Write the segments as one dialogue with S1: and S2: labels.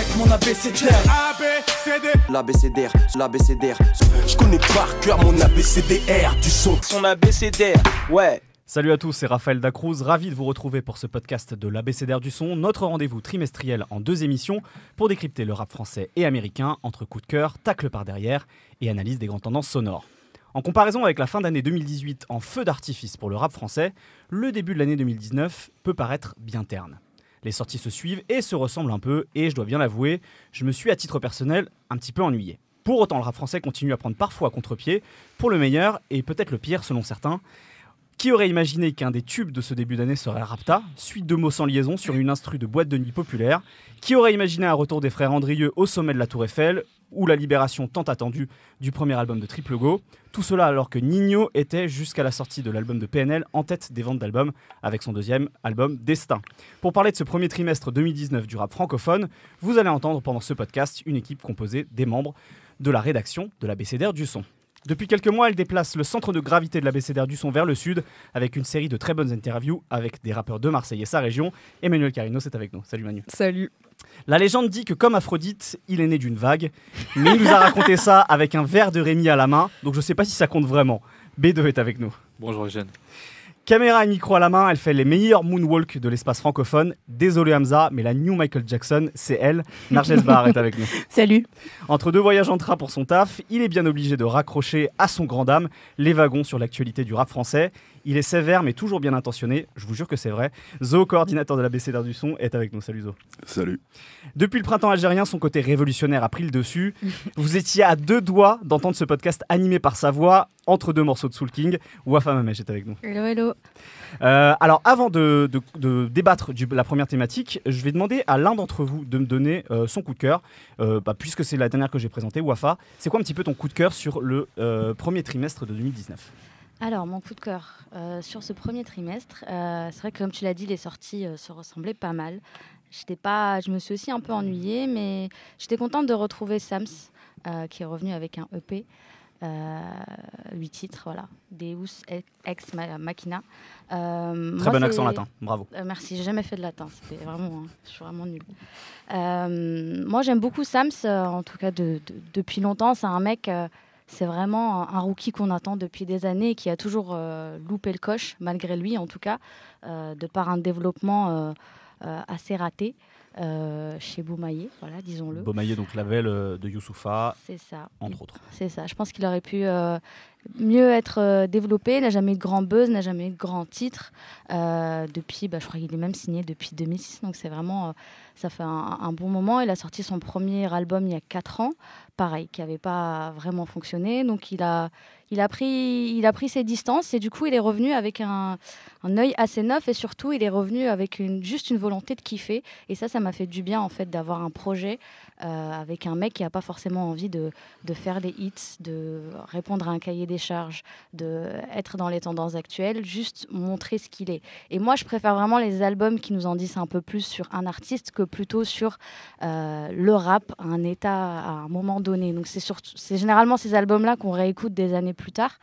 S1: Avec mon ABCDR. ABCD. Je connais par cœur mon ABCDR du son. Son ouais. Salut à tous, c'est Raphaël Dacruz, ravi de vous retrouver pour ce podcast de l'ABCDR du son, notre rendez-vous trimestriel en deux émissions pour décrypter le rap français et américain entre coup de cœur, tacle par derrière et analyse des grandes tendances sonores. En comparaison avec la fin d'année 2018 en feu d'artifice pour le rap français, le début de l'année 2019 peut paraître bien terne. Les sorties se suivent et se ressemblent un peu, et je dois bien l'avouer, je me suis à titre personnel un petit peu ennuyé. Pour autant, le rap français continue à prendre parfois à contre-pied, pour le meilleur et peut-être le pire selon certains. Qui aurait imaginé qu'un des tubes de ce début d'année serait Rapta, suite de mots sans liaison sur une instru de boîte de nuit populaire Qui aurait imaginé un retour des frères Andrieux au sommet de la Tour Eiffel ou la libération tant attendue du premier album de Triple Go tout cela alors que Nino était, jusqu'à la sortie de l'album de PNL, en tête des ventes d'albums avec son deuxième album Destin. Pour parler de ce premier trimestre 2019 du rap francophone, vous allez entendre pendant ce podcast une équipe composée des membres de la rédaction de la du son. Depuis quelques mois, elle déplace le centre de gravité de la du son vers le sud avec une série de très bonnes interviews avec des rappeurs de Marseille et sa région. Emmanuel Carino, c'est avec nous. Salut Manu. Salut. La légende dit que comme Aphrodite, il est né d'une vague, mais il nous a raconté ça avec un verre de Rémi à la main, donc je ne sais pas si ça compte vraiment. B2 est avec nous. Bonjour Eugène. Caméra et micro à la main, elle fait les meilleurs moonwalks de l'espace francophone. Désolé Hamza, mais la new Michael Jackson, c'est elle. Narges Bar est avec nous. Salut. Entre deux voyages en train pour son taf, il est bien obligé de raccrocher à son grand dame les wagons sur l'actualité du rap français. Il est sévère, mais toujours bien intentionné. Je vous jure que c'est vrai. Zo, coordinateur de la d'Air du son, est avec nous. Salut Zo. Salut. Depuis le printemps algérien, son côté révolutionnaire a pris le dessus. vous étiez à deux doigts d'entendre ce podcast animé par sa voix entre deux morceaux de Soul King. Wafa Mamej est avec nous. Hello, hello. Euh, alors, avant de, débattre de la première thématique, je vais demander à l'un d'entre vous de me donner euh, son coup de cœur, euh, bah, puisque c'est la dernière que j'ai présentée, Wafa. C'est quoi un petit peu ton coup de cœur sur le premier trimestre de 2019
S2: alors, mon coup de cœur euh, sur ce premier trimestre, euh, c'est vrai que comme tu l'as dit, les sorties euh, se ressemblaient pas mal. J'étais pas, je me suis aussi un peu ennuyée, mais j'étais contente de retrouver Sams, qui est revenu avec un EP, huit titres, voilà, Deus ex machina. Très bon accent latin, bravo. merci, j'ai jamais fait de latin, c'était vraiment, hein, je suis vraiment nulle. moi, j'aime beaucoup Sams, en tout cas depuis longtemps. C'est un mec c'est vraiment un, rookie qu'on attend depuis des années et qui a toujours euh, loupé le coche, malgré lui en tout cas, euh, de par un développement euh, assez raté. chez Beaumaillé, voilà, disons-le. Beaumaillé,
S1: donc la velle de Youssoufa. C'est ça. Entre autres.
S2: C'est ça. Je pense qu'il aurait pu mieux être développé, il n'a jamais eu de grand buzz, n'a jamais eu de grand titre. depuis, bah, je crois qu'il est même signé depuis 2006, donc c'est vraiment ça fait un, bon moment. Il a sorti son premier album il y a 4 ans, pareil, qui n'avait pas vraiment fonctionné. Donc il a, pris, ses distances et du coup il est revenu avec un, œil assez neuf et surtout il est revenu avec juste une volonté de kiffer. Et ça, ça m'a fait du bien en fait d'avoir un projet euh, avec un mec qui n'a pas forcément envie de, de, faire des hits, de répondre à un cahier des charges, de être dans les tendances actuelles, juste montrer ce qu'il est. Et moi, je préfère vraiment les albums qui nous en disent un peu plus sur un artiste que plutôt sur euh, le rap à un état, à un moment donné. Donc c'est c'est généralement ces albums-là qu'on réécoute des années plus tard.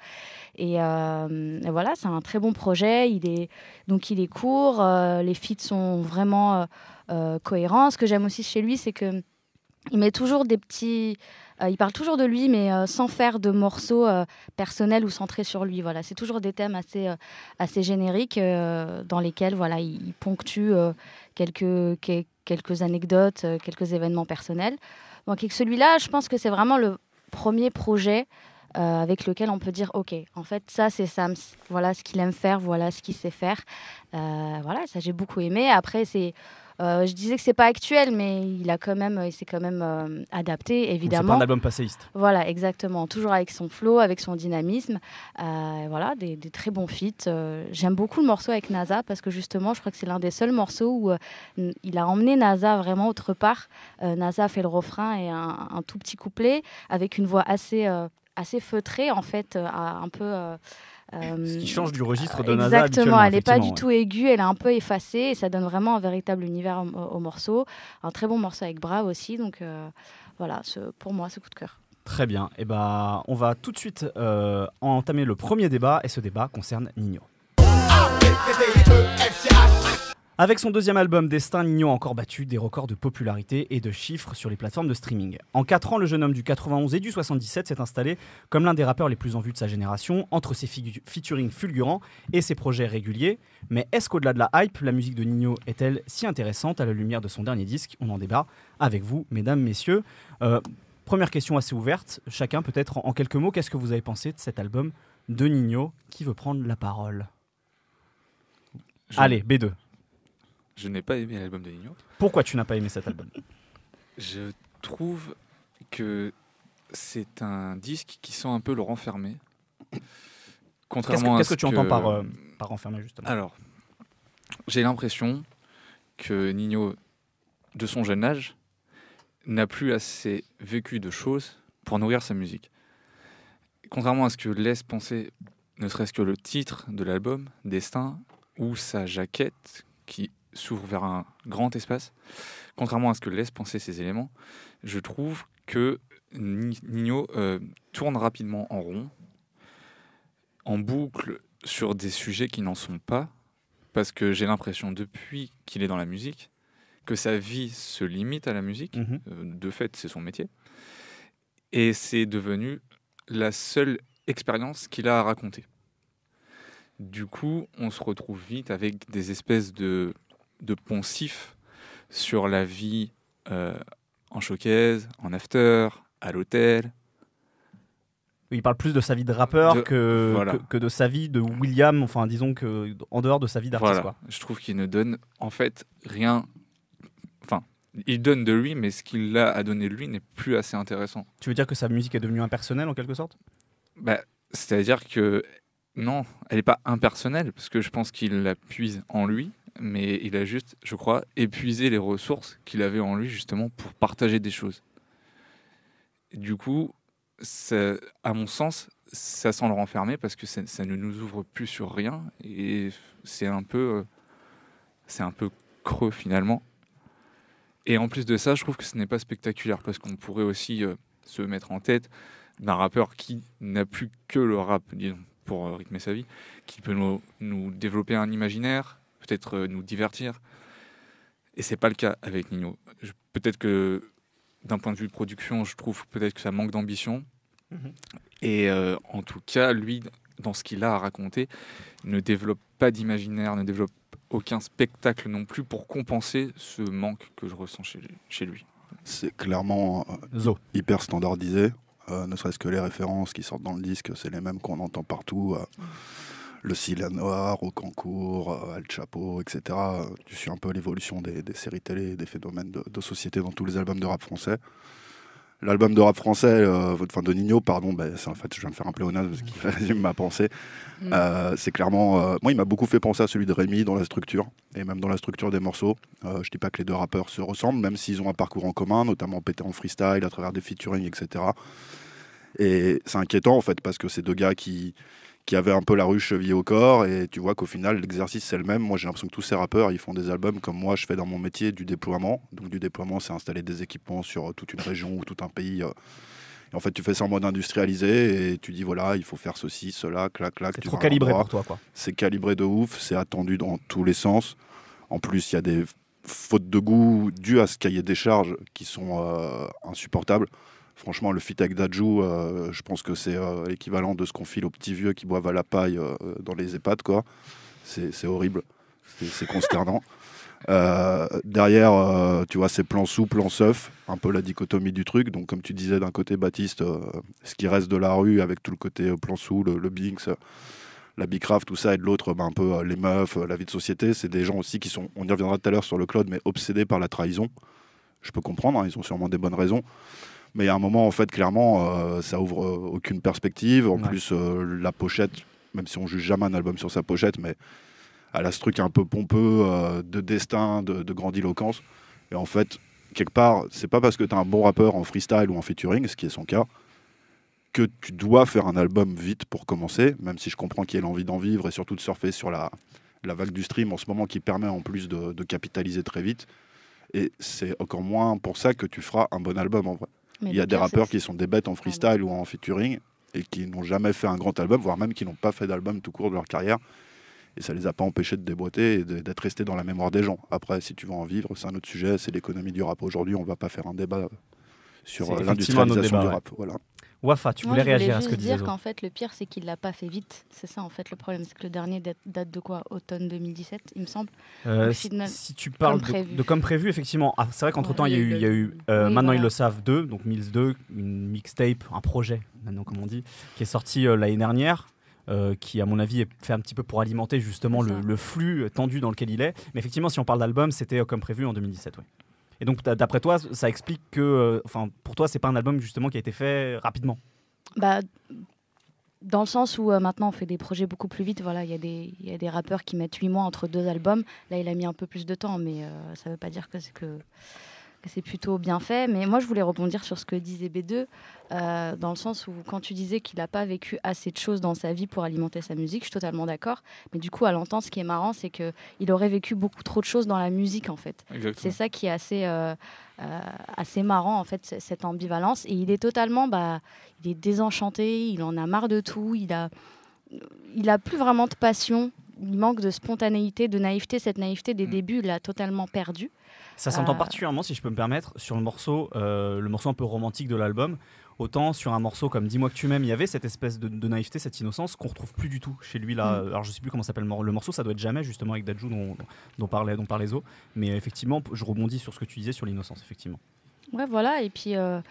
S2: Et, euh, voilà, c'est un très bon projet. Il est donc il est court. les feats sont vraiment cohérents. Ce que j'aime aussi chez lui, c'est que il met toujours des petits. Euh, il parle toujours de lui, mais euh, sans faire de morceaux euh, personnels ou centrés sur lui. Voilà, c'est toujours des thèmes assez, assez génériques dans lesquels voilà, il, ponctue quelques, quelques anecdotes, quelques événements personnels. Donc celui-là, je pense que c'est vraiment le premier projet avec lequel on peut dire ok, en fait ça c'est Sam. Voilà ce qu'il aime faire, voilà ce qu'il sait faire. voilà, ça j'ai beaucoup aimé. Après c'est euh, je disais que c'est pas actuel, mais il a quand même, euh, s'est quand même euh, adapté, évidemment. C'est un album passéiste. Voilà, exactement. Toujours avec son flow, avec son dynamisme. voilà, des, très bons feats. J'aime beaucoup le morceau avec NASA parce que justement, je crois que c'est l'un des seuls morceaux où il a emmené NASA vraiment autre part. NASA fait le refrain et un, tout petit couplet avec une voix assez assez en fait, un peu ce qui euh, change du registre de Exactement, elle n'est pas du tout aiguë, elle est un peu effacée et ça donne vraiment un véritable univers au, morceau. Un très bon morceau avec Brave aussi, donc euh, voilà, ce, pour moi, ce coup de cœur.
S1: Très bien, et eh bah, ben, on va tout de suite euh, entamer le premier débat et ce débat concerne Nino. Avec son deuxième album Destin, Nino a encore battu des records de popularité et de chiffres sur les plateformes de streaming. En 4 ans, le jeune homme du 91 et du 77 s'est installé comme l'un des rappeurs les plus en vue de sa génération, entre ses featuring fulgurants et ses projets réguliers. Mais est-ce qu'au-delà de la hype, la musique de Nino est-elle si intéressante à la lumière de son dernier disque On en débat avec vous, mesdames, messieurs. Euh, première question assez ouverte, chacun peut-être en quelques mots, qu'est-ce que vous avez pensé de cet album de Nino Qui veut prendre la parole Allez, B2
S3: je n'ai pas aimé l'album de Nino. Pourquoi tu n'as pas aimé cet album Je trouve que c'est un disque qui sent un peu le renfermé. Contrairement à ce que, tu entends par, euh, par renfermé justement Alors, j'ai l'impression que Nino, de son jeune âge, n'a plus assez vécu de choses pour nourrir sa musique. Contrairement à ce que laisse penser ne serait-ce que le titre de l'album, Destin, ou sa jaquette, qui s'ouvre vers un grand espace, contrairement à ce que laissent penser ces éléments, je trouve que Nino euh, tourne rapidement en rond, en boucle sur des sujets qui n'en sont pas, parce que j'ai l'impression depuis qu'il est dans la musique, que sa vie se limite à la musique, mhm. euh, de fait c'est son métier, et c'est devenu la seule expérience qu'il a à raconter. Du coup, on se retrouve vite avec des espèces de de poncif sur la vie euh, en showcase, en after, à l'hôtel.
S1: Il parle plus de sa vie de rappeur Que, que, de sa vie de William, enfin disons que en dehors de sa vie d'artiste.
S3: Je trouve qu'il ne donne en fait rien. Enfin, il donne de lui, mais ce qu'il a à donner de lui n'est plus assez intéressant.
S1: Tu veux dire que sa musique est devenue impersonnelle en quelque sorte
S3: bah, C'est-à-dire que non, elle n'est pas impersonnelle, parce que je pense qu'il la puise en lui, mais il a juste, je crois, épuisé les ressources qu'il avait en lui justement pour partager des choses. du coup, à mon sens, ça sent le renfermer parce que ça, ne nous ouvre plus sur rien et euh, c'est un peu, creux finalement. Et en plus de ça, je trouve que ce n'est pas spectaculaire parce qu'on pourrait aussi euh, se mettre en tête d'un rappeur qui n'a plus que le rap, disons, pour euh, rythmer sa vie, qui peut nous, développer un imaginaire, peut-être euh, nous divertir. Et c'est pas le cas avec Nino. Peut-être que d'un point de vue de production, je trouve peut-être que ça manque d'ambition. Mm-hmm. Et euh, en tout cas, lui, dans ce qu'il a à raconter, ne développe pas d'imaginaire, ne développe aucun spectacle non plus pour compenser ce manque que je ressens chez,
S4: chez lui. C'est clairement euh, hyper standardisé. ne serait-ce que les références qui sortent dans le disque, c'est les mêmes qu'on entend partout. Mm le Cilla Noir, au Cancourt, euh, Al Chapeau, etc. Tu suis un peu l'évolution des, séries télé des phénomènes de, de, société dans tous les albums de rap français. L'album de rap français, euh, enfin de Nino, pardon, ben, en fait, je viens de faire un pléonasme parce qu'il résume ma pensée. Mm. Euh, c'est clairement, moi, il m'a beaucoup fait penser à celui de Rémi dans la structure et même dans la structure des morceaux. je dis pas que les deux rappeurs se ressemblent, même s'ils ont un parcours en commun, notamment pété en freestyle, à travers des featuring, etc. Et c'est inquiétant en fait parce que ces deux gars qui qui avait un peu la ruche vie au corps. Et tu vois qu'au final, l'exercice, c'est le même. Moi, j'ai l'impression que tous ces rappeurs, ils font des albums comme moi, je fais dans mon métier, du déploiement. Donc, du déploiement, c'est installer des équipements sur euh, toute une région ou tout un pays. Euh. Et en fait, tu fais ça en mode industrialisé et tu dis voilà, il faut faire ceci, cela, clac, clac. C'est trop calibré pour toi, quoi. C'est calibré de ouf, c'est attendu dans tous les sens. En plus, il y a des fautes de goût dues à ce cahier des charges qui sont euh, insupportables. Franchement, le fit avec euh, je pense que c'est euh, l'équivalent de ce qu'on file aux petits vieux qui boivent à la paille euh, dans les EHPAD. Quoi. C'est, horrible, c'est, consternant. derrière, tu vois, c'est plan sous, plan seuf, un peu la dichotomie du truc. Donc, comme tu disais, d'un côté, Baptiste, ce qui reste de la rue avec tout le côté plan sous, le, le Binks, la Bicraft, tout ça, et de l'autre, bah, un peu les meufs, la vie de société. C'est des gens aussi qui sont, on y reviendra tout à l'heure sur le cloud, mais obsédés par la trahison. Je peux comprendre, hein, ils ont sûrement des bonnes raisons. Mais à un moment, en fait, clairement, euh, ça ouvre euh, aucune perspective. En plus, euh, la pochette, même si on juge jamais un album sur sa pochette, mais elle a ce truc un peu pompeux de destin, de, de grandiloquence. Et en fait, quelque part, c'est pas parce que tu as un bon rappeur en freestyle ou en featuring, ce qui est son cas, que tu dois faire un album vite pour commencer, même si je comprends qu'il y ait l'envie d'en vivre et surtout de surfer sur la, la vague du stream en ce moment qui permet en plus de, de capitaliser très vite. Et c'est encore moins pour ça que tu feras un bon album en vrai il y a des rappeurs qui sont des bêtes en freestyle ou en featuring et qui n'ont jamais fait un grand album, voire même qui n'ont pas fait d'album tout court de leur carrière. Et ça les a pas empêchés de déboîter et d'être restés dans la mémoire des gens. Après, si tu veux en vivre, c'est un autre sujet, c'est l'économie du rap aujourd'hui. On va pas faire un débat sur euh, l'industrialisation du rap. Voilà.
S1: Wafa, tu voulais réagir à ce que Je dire qu'en
S2: fait, le pire, c'est qu'il l'a pas fait vite. C'est ça, en fait, le problème. C'est que le dernier date, de quoi Automne 2017, il me semble. Euh, si, tu parles de,
S1: comme prévu, effectivement. Ah, c'est vrai qu'entre-temps, il y a eu, euh, maintenant ils le savent, deux, donc Mills 2, une mixtape, un projet, maintenant comme on dit, qui est sorti euh, l'année dernière. qui, à mon avis, est fait un petit peu pour alimenter justement le, flux tendu dans lequel il est. Mais effectivement, si on parle d'album, c'était comme prévu en 2017. oui. Et donc, d'après toi, ça explique que, euh, enfin, pour toi, c'est pas un album justement qui a été fait rapidement.
S2: Bah, dans le sens où euh, maintenant on fait des projets beaucoup plus vite. Voilà, il y, a des rappeurs qui mettent 8 mois entre deux albums. Là, il a mis un peu plus de temps, mais euh, ça ne veut pas dire que c'est que c'est plutôt bien fait. Mais moi, je voulais rebondir sur ce que disait B2, euh, dans le sens où quand tu disais qu'il n'a pas vécu assez de choses dans sa vie pour alimenter sa musique, je suis totalement d'accord. Mais du coup, à l'entente, ce qui est marrant, c'est qu'il aurait vécu beaucoup trop de choses dans la musique, en fait. C'est ça qui est assez, euh, euh, assez marrant, en fait, cette ambivalence. Et il est totalement, bah, il est désenchanté, il en a marre de tout, il a, il a plus vraiment de passion manque de spontanéité, de naïveté, cette naïveté des débuts mm. débuts l'a totalement perdue. Ça s'entend euh,
S1: particulièrement, si je peux me permettre, sur le morceau, euh, le morceau un peu romantique de l'album, Autant sur un morceau comme Dis-moi que tu m'aimes, il y avait cette espèce de, naïveté, cette innocence qu'on retrouve plus du tout chez lui là. Mm. Alors je sais plus comment s'appelle le morceau, ça doit être jamais justement avec Dajou dont, parlait dont parlait Zo. Mais effectivement, je rebondis sur ce que tu disais sur l'innocence, effectivement.
S2: Ouais, voilà. Et puis euh,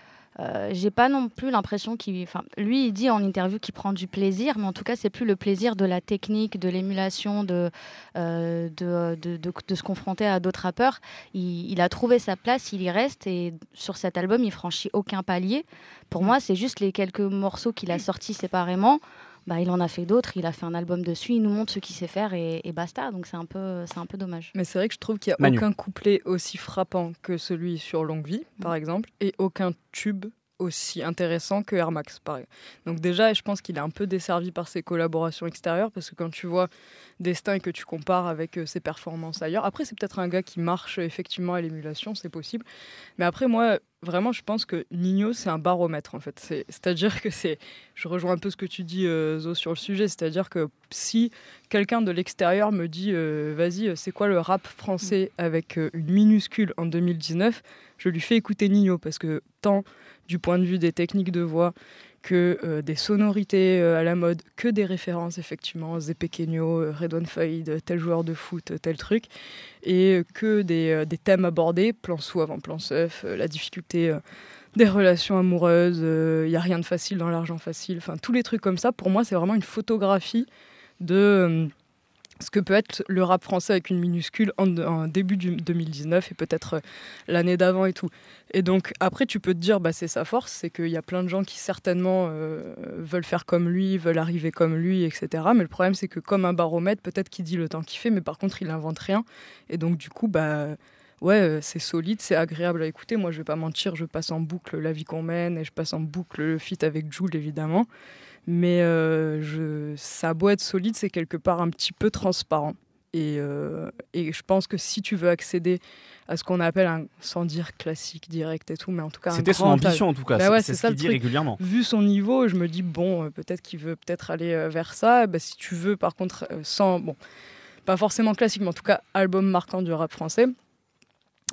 S2: euh, j'ai pas non plus l'impression qu'il. lui, il dit en interview qu'il prend du plaisir, mais en tout cas, c'est plus le plaisir de la technique, de l'émulation, euh, de, de, se confronter à d'autres rappeurs. Il, il, a trouvé sa place, il y reste, et sur cet album, il franchit aucun palier. Pour mm. moi, c'est juste les quelques morceaux qu'il a sortis séparément. Bah, il en a fait d'autres, il a fait un album dessus, il nous montre ce qu'il sait faire et, basta. Donc c'est un peu, c'est un peu dommage. Mais c'est vrai que je trouve qu'il
S5: n'y a aucun couplet aussi frappant que celui sur Longue Vie, par exemple, et aucun tube aussi intéressant que Air Max. Pareil. Donc déjà, je pense qu'il est un peu desservi par ses collaborations extérieures, parce que quand tu vois Destin et que tu compares avec euh, ses performances ailleurs, après c'est peut-être un gars qui marche effectivement à l'émulation, c'est possible. Mais après moi, vraiment, je pense que Nino, c'est un baromètre en fait. C'est-à-dire que c'est, je rejoins un peu ce que tu dis euh, Zo sur le sujet, c'est-à-dire que si quelqu'un de l'extérieur me dit, euh, vas-y, c'est quoi le rap français avec une minuscule en 2019, je lui fais écouter Nino parce que tant du point de vue des techniques de voix que euh, des sonorités euh, à la mode, que des références effectivement, euh, Red Redouane Faïd, tel joueur de foot, tel truc, et que des, thèmes abordés, plan sous avant plan seuf, la difficulté des relations amoureuses, il n'y a rien de facile dans l'argent facile, enfin tous les trucs comme ça, pour moi c'est vraiment une photographie de ce que peut être le rap français avec une minuscule en, début du 2019 et peut-être euh, l'année d'avant et tout. Et donc après, tu peux te dire, bah, c'est sa force, c'est qu'il y a plein de gens qui certainement euh, veulent faire comme lui, veulent arriver comme lui, etc. Mais le problème, c'est que comme un baromètre, peut-être qu'il dit le temps qu'il fait, mais par contre, il n'invente rien. Et donc du coup, bah ouais, euh, c'est solide, c'est agréable à écouter. Moi, je vais pas mentir, je passe en boucle la vie qu'on mène et je passe en boucle le fit avec Jules, évidemment mais euh, je, boîte solide, c'est quelque part un petit peu transparent. Euh, et, je pense que si tu veux accéder à ce qu'on appelle un, sans dire classique direct et tout, mais en tout cas, c'était son ambition en tout cas. Bah c'est ce qu'il dit régulièrement. Vu son niveau, je me dis bon, euh, peut-être qu'il veut peut-être aller vers ça. Eh ben, si tu veux, par contre, sans bon, pas forcément classique, mais en tout cas, album marquant du rap français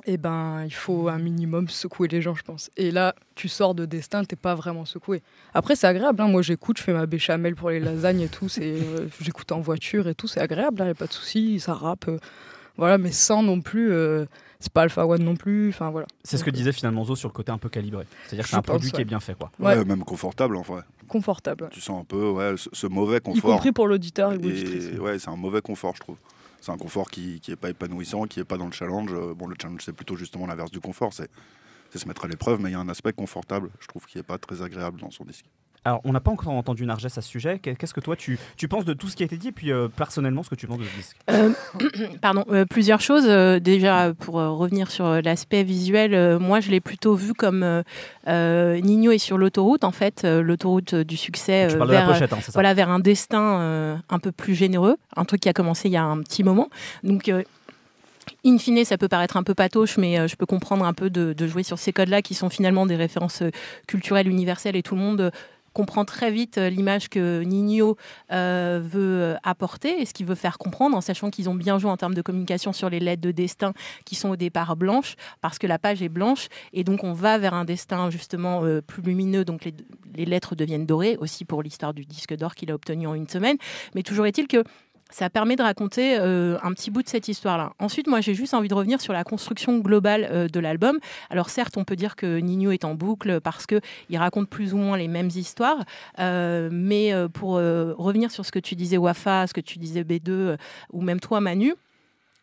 S5: eh ben, il faut un minimum secouer les gens, je pense. Et là, tu sors de destin, t'es pas vraiment secoué. Après, c'est agréable. Hein. Moi, j'écoute, je fais ma béchamel pour les lasagnes et tout. C'est, euh, j'écoute en voiture et tout. C'est agréable, il hein, a pas de souci, ça rappe. Euh, voilà, mais sans non plus. Euh, c'est pas Alpha One non plus. Enfin voilà. C'est ce que
S1: disait finalement Zo sur le côté un peu calibré.
S4: C'est-à-dire c'est un produit qui est bien fait, quoi. Ouais, même confortable en vrai.
S5: Confortable. Tu sens un
S4: peu, ouais, ce, mauvais confort. Y compris pour l'auditeur et, Ouais, c'est un mauvais confort, je trouve c'est un confort qui n'est pas épanouissant, qui n'est pas dans le challenge. Euh, bon, le challenge, c'est plutôt justement l'inverse du confort, c'est se mettre à l'épreuve, mais il y a un aspect confortable, je trouve, qui n'est pas très agréable dans son disque.
S1: Alors, on n'a pas encore entendu Narges à ce sujet. Qu'est-ce que toi, tu, penses de tout ce qui a été dit, puis euh, personnellement, ce que tu penses de ce disque
S6: euh, Pardon, euh, plusieurs choses. déjà, pour revenir sur l'aspect visuel, moi, je l'ai plutôt vu comme Nino est sur l'autoroute, en fait, l'autoroute du succès vers, hein, voilà, vers un destin un peu plus généreux, un truc qui a commencé il y a un petit moment. Donc, In fine, ça peut paraître un peu patoche, mais je peux comprendre un peu de jouer sur ces codes-là qui sont finalement des références culturelles universelles et tout le monde comprend très vite euh, l'image que Nino euh, veut euh, apporter et ce qu'il veut faire comprendre, en sachant qu'ils ont bien joué en termes de communication sur les lettres de destin qui sont au départ blanches, parce que la page est blanche, et donc on va vers un destin justement plus lumineux, donc les lettres deviennent dorées, aussi pour l'histoire du disque d'or qu'il a obtenu en une semaine. Mais toujours est-il que ça permet de raconter euh, un petit bout de cette histoire-là. Ensuite, moi, j'ai juste envie de revenir sur la construction globale euh, de l'album. Alors, certes, on peut dire que Nino est en boucle parce que il raconte plus ou moins les mêmes histoires, euh, mais pour revenir sur ce que tu disais Wafa, ce que tu disais B2 ou même toi, Manu.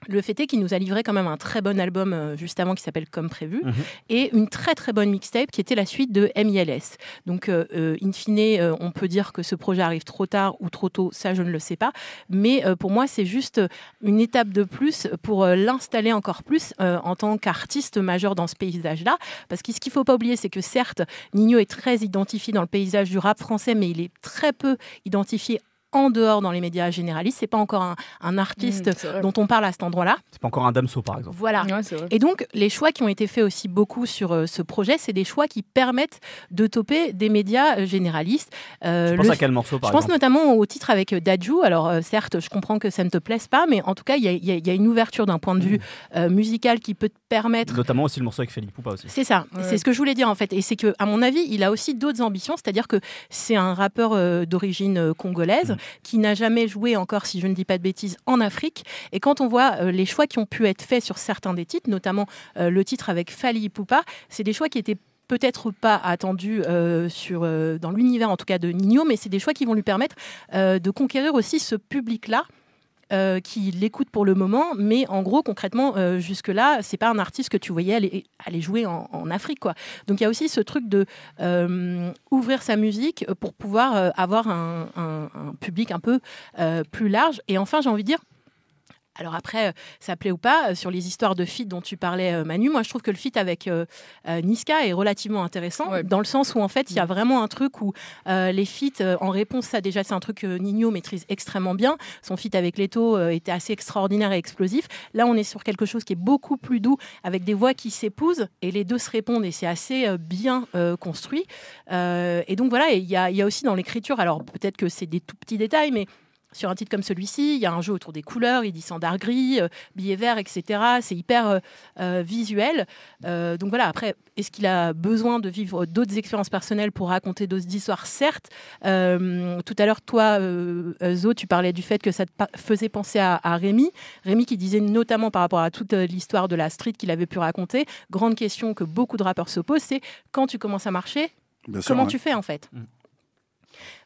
S6: Le fait est qu'il nous a livré quand même un très bon album euh, juste avant qui s'appelle Comme prévu mhm. et une très très bonne mixtape qui était la suite de MILS. Donc, euh, euh, in fine, on peut dire que ce projet arrive trop tard ou trop tôt, ça je ne le sais pas. Mais pour moi, c'est juste une étape de plus pour l'installer encore plus en tant qu'artiste majeur dans ce paysage-là. Parce que ce qu'il ne faut pas oublier, c'est que certes, Nino est très identifié dans le paysage du rap français, mais il est très peu identifié en dehors dans les médias généralistes. C'est pas encore un, artiste mm, dont on parle à cet endroit-là.
S1: C'est pas encore un Damso, par exemple.
S6: Voilà. et donc, les choix qui ont été faits aussi beaucoup sur euh, ce projet, c'est des choix qui permettent de toper des médias euh, généralistes. Euh, je pense à quel morceau, par exemple Je pense notamment au titre avec Dajou. Alors, certes, je comprends que ça ne te plaise pas, mais en tout cas, il y, a une ouverture d'un point de vue mm. musical qui peut te permettre.
S1: Notamment aussi le morceau avec Félix Poupa aussi. C'est
S6: ça. C'est ce que je voulais dire, en fait. Et c'est que, à mon avis, il a aussi d'autres ambitions. C'est-à-dire que c'est un rappeur d'origine congolaise qui n'a jamais joué encore, si je ne dis pas de bêtises, en Afrique. Et quand on voit euh, les choix qui ont pu être faits sur certains des titres, notamment euh, le titre avec Fali Poupa, c'est des choix qui étaient peut-être pas attendus euh, sur, dans l'univers en tout cas de Nino, mais c'est des choix qui vont lui permettre de conquérir aussi ce public-là euh, qui l'écoutent pour le moment, mais en gros, concrètement, euh, jusque-là, c'est pas un artiste que tu voyais aller, jouer en, Afrique. Quoi. Donc il y a aussi ce truc de euh, ouvrir sa musique pour pouvoir avoir un public un peu plus large. Et enfin, j'ai envie de dire, alors après, euh, ça plaît ou pas, euh, sur les histoires de fit dont tu parlais, euh, Manu, moi je trouve que le fit avec Niska est relativement intéressant, dans le sens où en fait, il y a mm. vraiment un truc où les fits, en réponse, ça déjà, c'est un truc que Nino maîtrise extrêmement bien. Son fit avec Leto était assez extraordinaire et explosif. Là, on est sur quelque chose qui est beaucoup plus doux, avec des voix qui s'épousent et les deux se répondent, et c'est assez bien construit. et donc voilà, il y a aussi dans l'écriture, alors peut-être que c'est des tout petits détails, mais sur un titre comme celui-ci, il y a un jeu autour des couleurs, il dit sandar gris, euh, billets verts, etc. C'est hyper euh, euh, visuel. donc voilà, après, est-ce qu'il a besoin de vivre d'autres expériences personnelles pour raconter d'autres histoires Certes. tout à l'heure, toi, Zo, tu parlais du fait que ça te faisait penser à, Rémi. Rémi qui disait notamment par rapport à toute l'histoire de la street qu'il avait pu raconter, grande question que beaucoup de rappeurs se posent, c'est quand tu commences à marcher, comment tu fais en fait mm.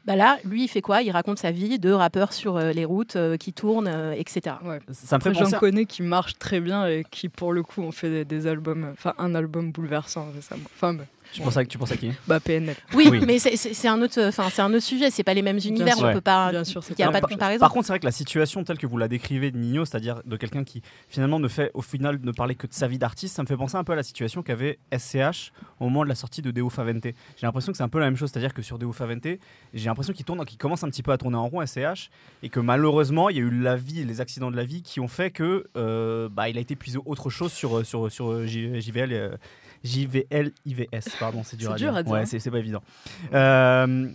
S6: Bah là, lui, il fait quoi Il raconte sa vie de rappeur sur euh, les routes euh, qui tournent, euh, etc. Ouais. un J'en
S5: connais qui marche très bien et qui, pour le coup, ont fait des, albums, enfin un album bouleversant récemment. Enfin, tu penses à, tu penses qui Bah PNL. Oui,
S6: mais c'est un autre, enfin c'est un autre sujet. C'est pas les mêmes univers. on peut pas. Bien sûr, il a pas de comparaison. Par contre,
S1: c'est vrai que la situation telle que vous la décrivez de Nino, c'est-à-dire de quelqu'un qui finalement ne fait au final ne parler que de sa vie d'artiste, ça me fait penser un peu à la situation qu'avait SCH au moment de la sortie de Deo Favente. J'ai l'impression que c'est un peu la même chose, c'est-à-dire que sur Deo Favente, j'ai l'impression qu'il tourne, qu'il commence un petit peu à tourner en rond SCH et que malheureusement il y a eu la vie les accidents de la vie qui ont fait que euh, bah, il a été puisé autre chose sur euh, sur sur euh, JVL. Et, J-V-L-I-V-S. Pardon, c'est dur, à dire. Ouais, hein. c'est pas évident. Euh,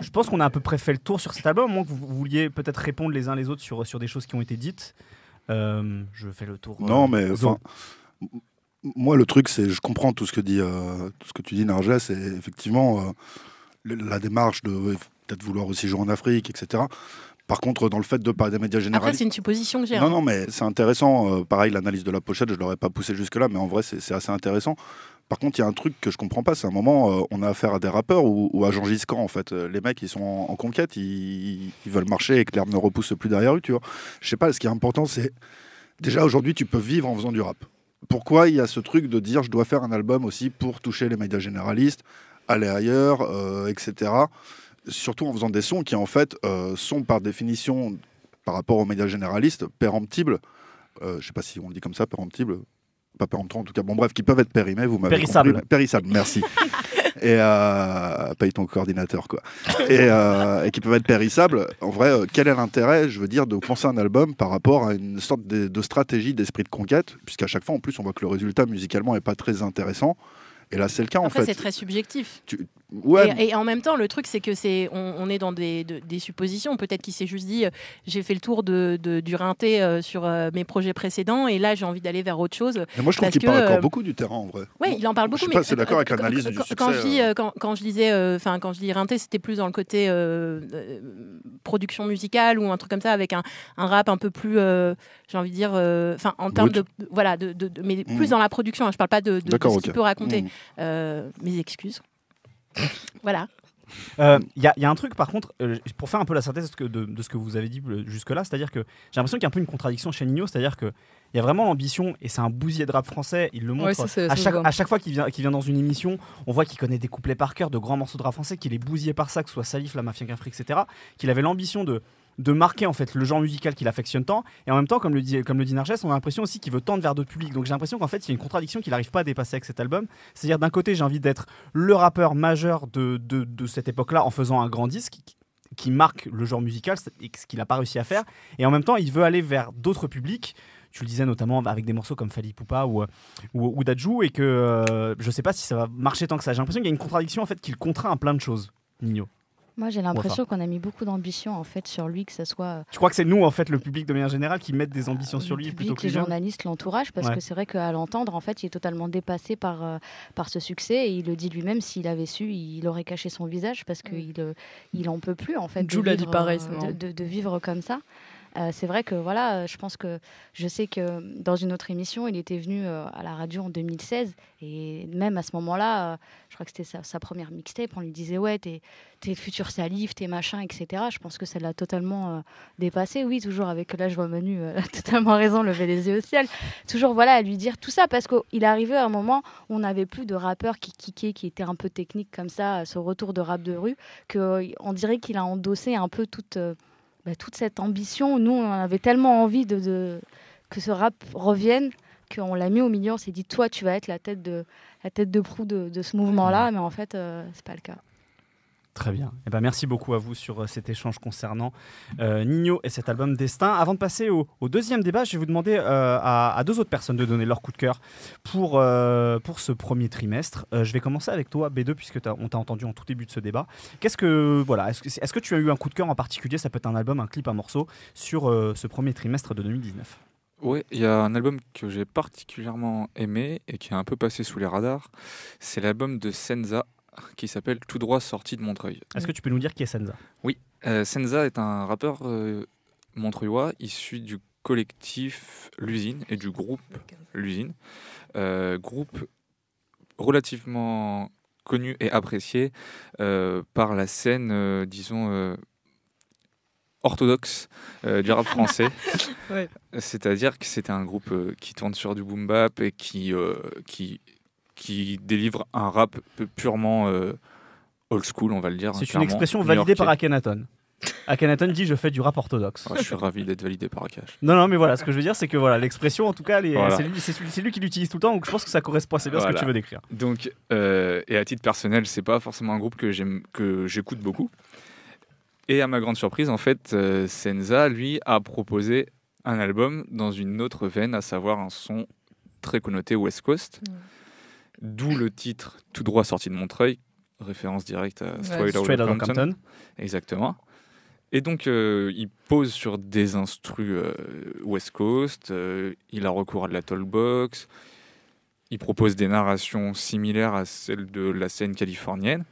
S1: je pense qu'on a à peu près fait le tour sur cet album, moins que vous vouliez peut-être répondre les uns les autres sur, sur des choses qui ont été dites. Euh, je fais le tour. Euh, non, mais enfin,
S4: moi, le truc, c'est je comprends tout ce que, dit, ce que tu dis, Narges, c'est effectivement, la démarche de peut-être vouloir aussi jouer en Afrique, etc. Par contre, dans le fait de parler des médias généraux c'est
S6: une supposition que j'ai. Non, hein. non,
S4: mais c'est intéressant. pareil, l'analyse de la pochette, je ne l'aurais pas poussé jusque-là, mais en vrai, c'est assez intéressant. Par contre, il y a un truc que je comprends pas, c'est un moment, euh, on a affaire à des rappeurs ou, à Jean Giscan en fait. Euh, les mecs, ils sont en, conquête, ils, veulent marcher et que l'herbe ne repousse plus derrière eux, tu vois. Je sais pas, ce qui est important, c'est déjà aujourd'hui, tu peux vivre en faisant du rap. Pourquoi il y a ce truc de dire je dois faire un album aussi pour toucher les médias généralistes, aller ailleurs, euh, etc. Surtout en faisant des sons qui en fait sont par définition par rapport aux médias généralistes péremptibles. je sais pas si on dit comme ça, péremptibles pas péremptoire en tout cas, bon bref, qui peuvent être périmés, vous m'avez Périssable. merci. et euh, paye ton coordinateur quoi. Et, euh, qui peuvent être périssables. En vrai, euh, quel est l'intérêt, je veux dire, de penser un album par rapport à une sorte de, stratégie d'esprit de conquête, puisqu'à chaque fois, en plus, on voit que le résultat musicalement est pas très intéressant. Et là, c'est le cas en fait. C'est
S6: très subjectif.
S4: Tu, et,
S6: en même temps, le truc, c'est que c'est, on, est dans des, des suppositions. Peut-être qu'il s'est juste dit, euh, j'ai fait le tour de, du rinté euh, sur euh, mes projets précédents, et là, j'ai envie d'aller vers autre chose. moi, je trouve qu'il parle encore beaucoup
S4: du terrain, en vrai. Oui, il en parle beaucoup. Je suis pas d'accord avec l'analyse du succès. Quand je, dis,
S6: quand, je disais, enfin, quand je dis rinté, c'était plus dans le côté production musicale ou un truc comme ça, avec un, un rap un peu plus, j'ai envie de dire, enfin, en termes de, voilà, de, mais mmh. plus dans la production. Je hein. je parle pas de, ce qu'il peut raconter. Mmh. mes excuses voilà.
S1: Il euh, y, a un truc, par contre, euh, pour faire un peu la synthèse de, ce que vous avez dit euh, jusque-là, c'est-à-dire que j'ai l'impression qu'il y a un peu une contradiction chez Nino, c'est-à-dire que il y a vraiment l'ambition et c'est un bousier de rap français. Il le montre à, chaque, fois qu'il vient, vient dans une émission. On voit qu'il connaît des couplets par cœur, de grands morceaux de rap français, qu'il est bousillé par ça, que ce soit Salif, la mafia Cafri, etc. Qu'il avait l'ambition de de marquer en fait le genre musical qu'il affectionne tant. Et en même temps, comme le dit, comme le dit Narges, on a l'impression aussi qu'il veut tendre vers d'autres publics. Donc j'ai l'impression qu'en fait, il y a une contradiction qu'il n'arrive pas à dépasser avec cet album. C'est-à-dire, d'un côté, j'ai envie d'être le rappeur majeur de, cette époque-là en faisant un grand disque qui marque le genre musical ce qu'il n'a pas réussi à faire. Et en même temps, il veut aller vers d'autres publics tu le disais notamment avec des morceaux comme Fali Poupa ou, ou, Dajou, et que euh, je sais pas si ça va marcher tant que ça. J'ai l'impression qu'il y a une contradiction en fait qu'il contraint à plein de choses, Nino. Moi, j'ai l'impression
S2: qu'on a mis beaucoup d'ambition en fait sur lui, que ce soit.
S1: Je euh, crois que c'est nous en fait, le public de manière générale, qui mettent des ambitions euh, sur lui plutôt que les,
S2: journalistes, l'entourage, parce que c'est vrai qu'à l'entendre, en fait, il est totalement dépassé par euh, par ce succès et il le dit lui-même. S'il avait su, il aurait caché son visage parce qu'il n'en il en peut plus en fait. Jules dit pareil, de, de, vivre comme ça. Euh, c'est vrai que voilà, euh, je pense que je sais que mm, dans une autre émission, il était venu euh, à la radio en 2016 et même à ce moment-là, je crois que c'était sa, première mixtape. On lui disait ouais, t'es es futur salif, t'es machin, etc. Je pense que ça l'a totalement dépassé. Oui, toujours avec là, je vois Manu totalement raison, lever les yeux au ciel. Toujours voilà, à lui dire tout ça parce qu'il arrivait à un moment où on n'avait plus de rappeur qui kickaient, qui était un peu technique comme ça, ce retour de rap de rue, Que on dirait qu'il a endossé un peu toute bah, toute cette ambition. Nous, on avait tellement envie de, que ce rap revienne qu'on l'a mis au milieu. On s'est dit, toi, tu vas être la tête de, la tête de proue de, ce mouvement-là. Mais en fait, euh, c'est pas le cas.
S1: Très bien. Eh ben, merci beaucoup à vous sur euh, cet échange concernant euh, Nino et cet album Destin. Avant de passer au, deuxième débat, je vais vous demander euh, à, deux autres personnes de donner leur coup de cœur pour, pour ce premier trimestre. je vais commencer avec toi, B2, puisque on t'a entendu en tout début de ce débat. Qu'est-ce que voilà, est-ce que, que, tu as eu un coup de cœur en particulier Ça peut être un album, un clip, un morceau sur ce premier trimestre de 2019.
S3: Oui, il y a un album que j'ai particulièrement aimé et qui est un peu passé sous les radars. C'est l'album de Senza, qui s'appelle Tout droit sorti de Montreuil. Est-ce que
S1: tu peux nous dire qui est Senza
S3: Oui, euh, Senza est un rappeur euh, issu du collectif L'usine et du groupe L'usine, euh, groupe relativement connu et apprécié euh, par la scène, disons, orthodoxe du rap français. C'est-à-dire que c'était un groupe qui tourne sur du boom bap et qui, qui qui délivre un rap purement euh, old school, on va le dire. Hein, c'est une expression validée par
S1: Akhenaton. Akhenaton dit je fais du rap orthodoxe. je suis
S3: ravi d'être validé par Akash.
S1: Non, non, mais voilà, ce que je veux dire, c'est que voilà, l'expression, en tout cas, c'est lui, qui l'utilise tout le temps, donc je pense que ça correspond assez bien à ce que tu veux décrire.
S3: Donc, euh, et à titre personnel, c'est pas forcément un groupe que que j'écoute beaucoup. Et à ma grande surprise, en fait, euh, Senza, lui, a proposé un album dans une autre veine, à savoir un son très connoté West Coast. D'où le titre tout droit sorti de Montreuil, référence directe à Straight, Exactement. Et donc, euh, il pose sur des instrus euh, West Coast, euh, il a recours à de la box. il propose des narrations similaires à celles de la scène californienne.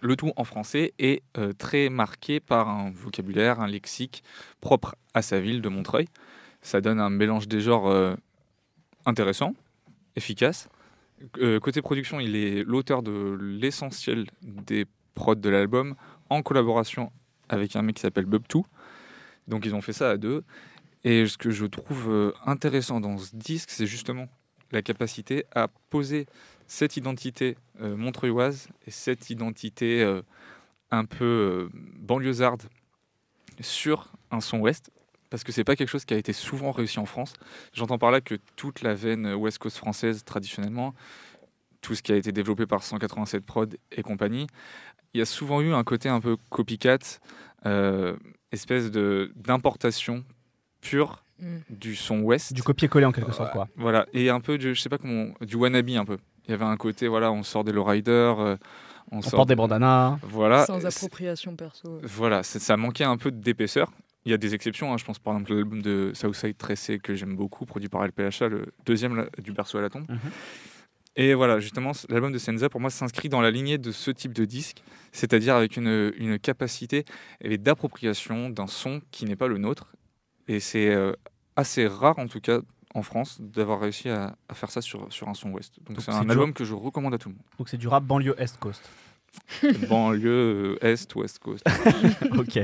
S3: Le tout en français est très marqué par un vocabulaire, un lexique propre à sa ville de Montreuil. Ça donne un mélange des genres intéressant, efficace, euh, côté production, il est l'auteur de l'essentiel des prods de l'album en collaboration avec un mec qui s'appelle Bub2. Donc ils ont fait ça à deux. Et ce que je trouve euh, intéressant dans ce disque, c'est justement la capacité à poser cette identité euh, montreuilloise et cette identité un peu banlieusarde sur un son ouest parce que c'est pas quelque chose qui a été souvent réussi en France. J'entends par là que toute la veine West Coast française traditionnellement, tout ce qui a été développé par 187 Prod et compagnie, il y a souvent eu un côté un peu copycat, euh, espèce de d'importation pure mm. du son West.
S1: Du copier-coller en quelque sorte euh, quoi.
S3: Voilà, et un peu du, je sais pas comment, du wannabe un peu. Il y avait un côté, voilà, on sort des lowriders, euh, on, sort porte des bandanas. Sans
S5: appropriation perso.
S3: Voilà, ça manquait un peu d'épaisseur il y a des exceptions. Hein. Je pense par exemple l'album de Southside Tressé que j'aime beaucoup, produit par LPHA, le deuxième du berceau à la tombe. Mhm. Et voilà, justement, l'album de Senza, pour moi, s'inscrit dans la lignée de ce type de disque, c'est-à-dire avec une, capacité d'appropriation d'un son qui n'est pas le nôtre. Et c'est euh, assez rare, en tout cas, en France, d'avoir réussi à, faire ça sur, sur un son ouest. Donc c'est un album que je recommande à tout le
S1: monde. Donc c'est du rap banlieue Est-Coast.
S3: banlieue euh, est, west coast. ok.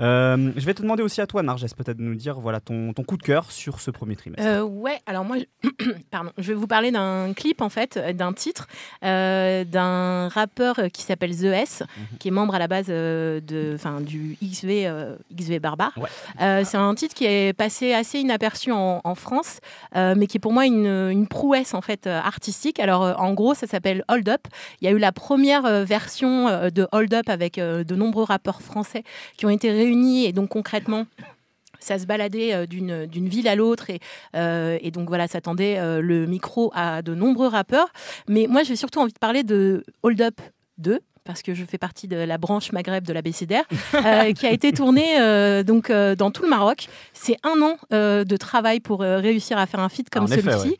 S3: Euh, je
S1: vais te demander aussi à toi, Narges, peut-être de nous dire voilà ton, ton, coup de cœur sur ce premier trimestre.
S6: Euh, ouais, alors moi, je... pardon, je vais vous parler d'un clip en fait, d'un titre, d'un rappeur qui s'appelle The S, mhm. qui est membre à la base de, enfin du XV, XV Barbare. C'est un titre qui est passé assez inaperçu en, en France, mais qui est pour moi une, une prouesse en fait artistique. Alors en gros, ça s'appelle Hold Up. Il y a eu la première version euh, de Hold Up avec euh, de nombreux rappeurs français qui ont été réunis et donc concrètement ça se baladait euh, d'une, ville à l'autre et, et donc voilà, ça tendait le micro à de nombreux rappeurs. Mais moi, j'ai surtout envie de parler de Hold Up 2 parce que je fais partie de la branche Maghreb de la BCDR, euh, qui a été tournée euh, donc, euh, dans tout le Maroc. C'est un an de travail pour réussir à faire un feat comme celui-ci.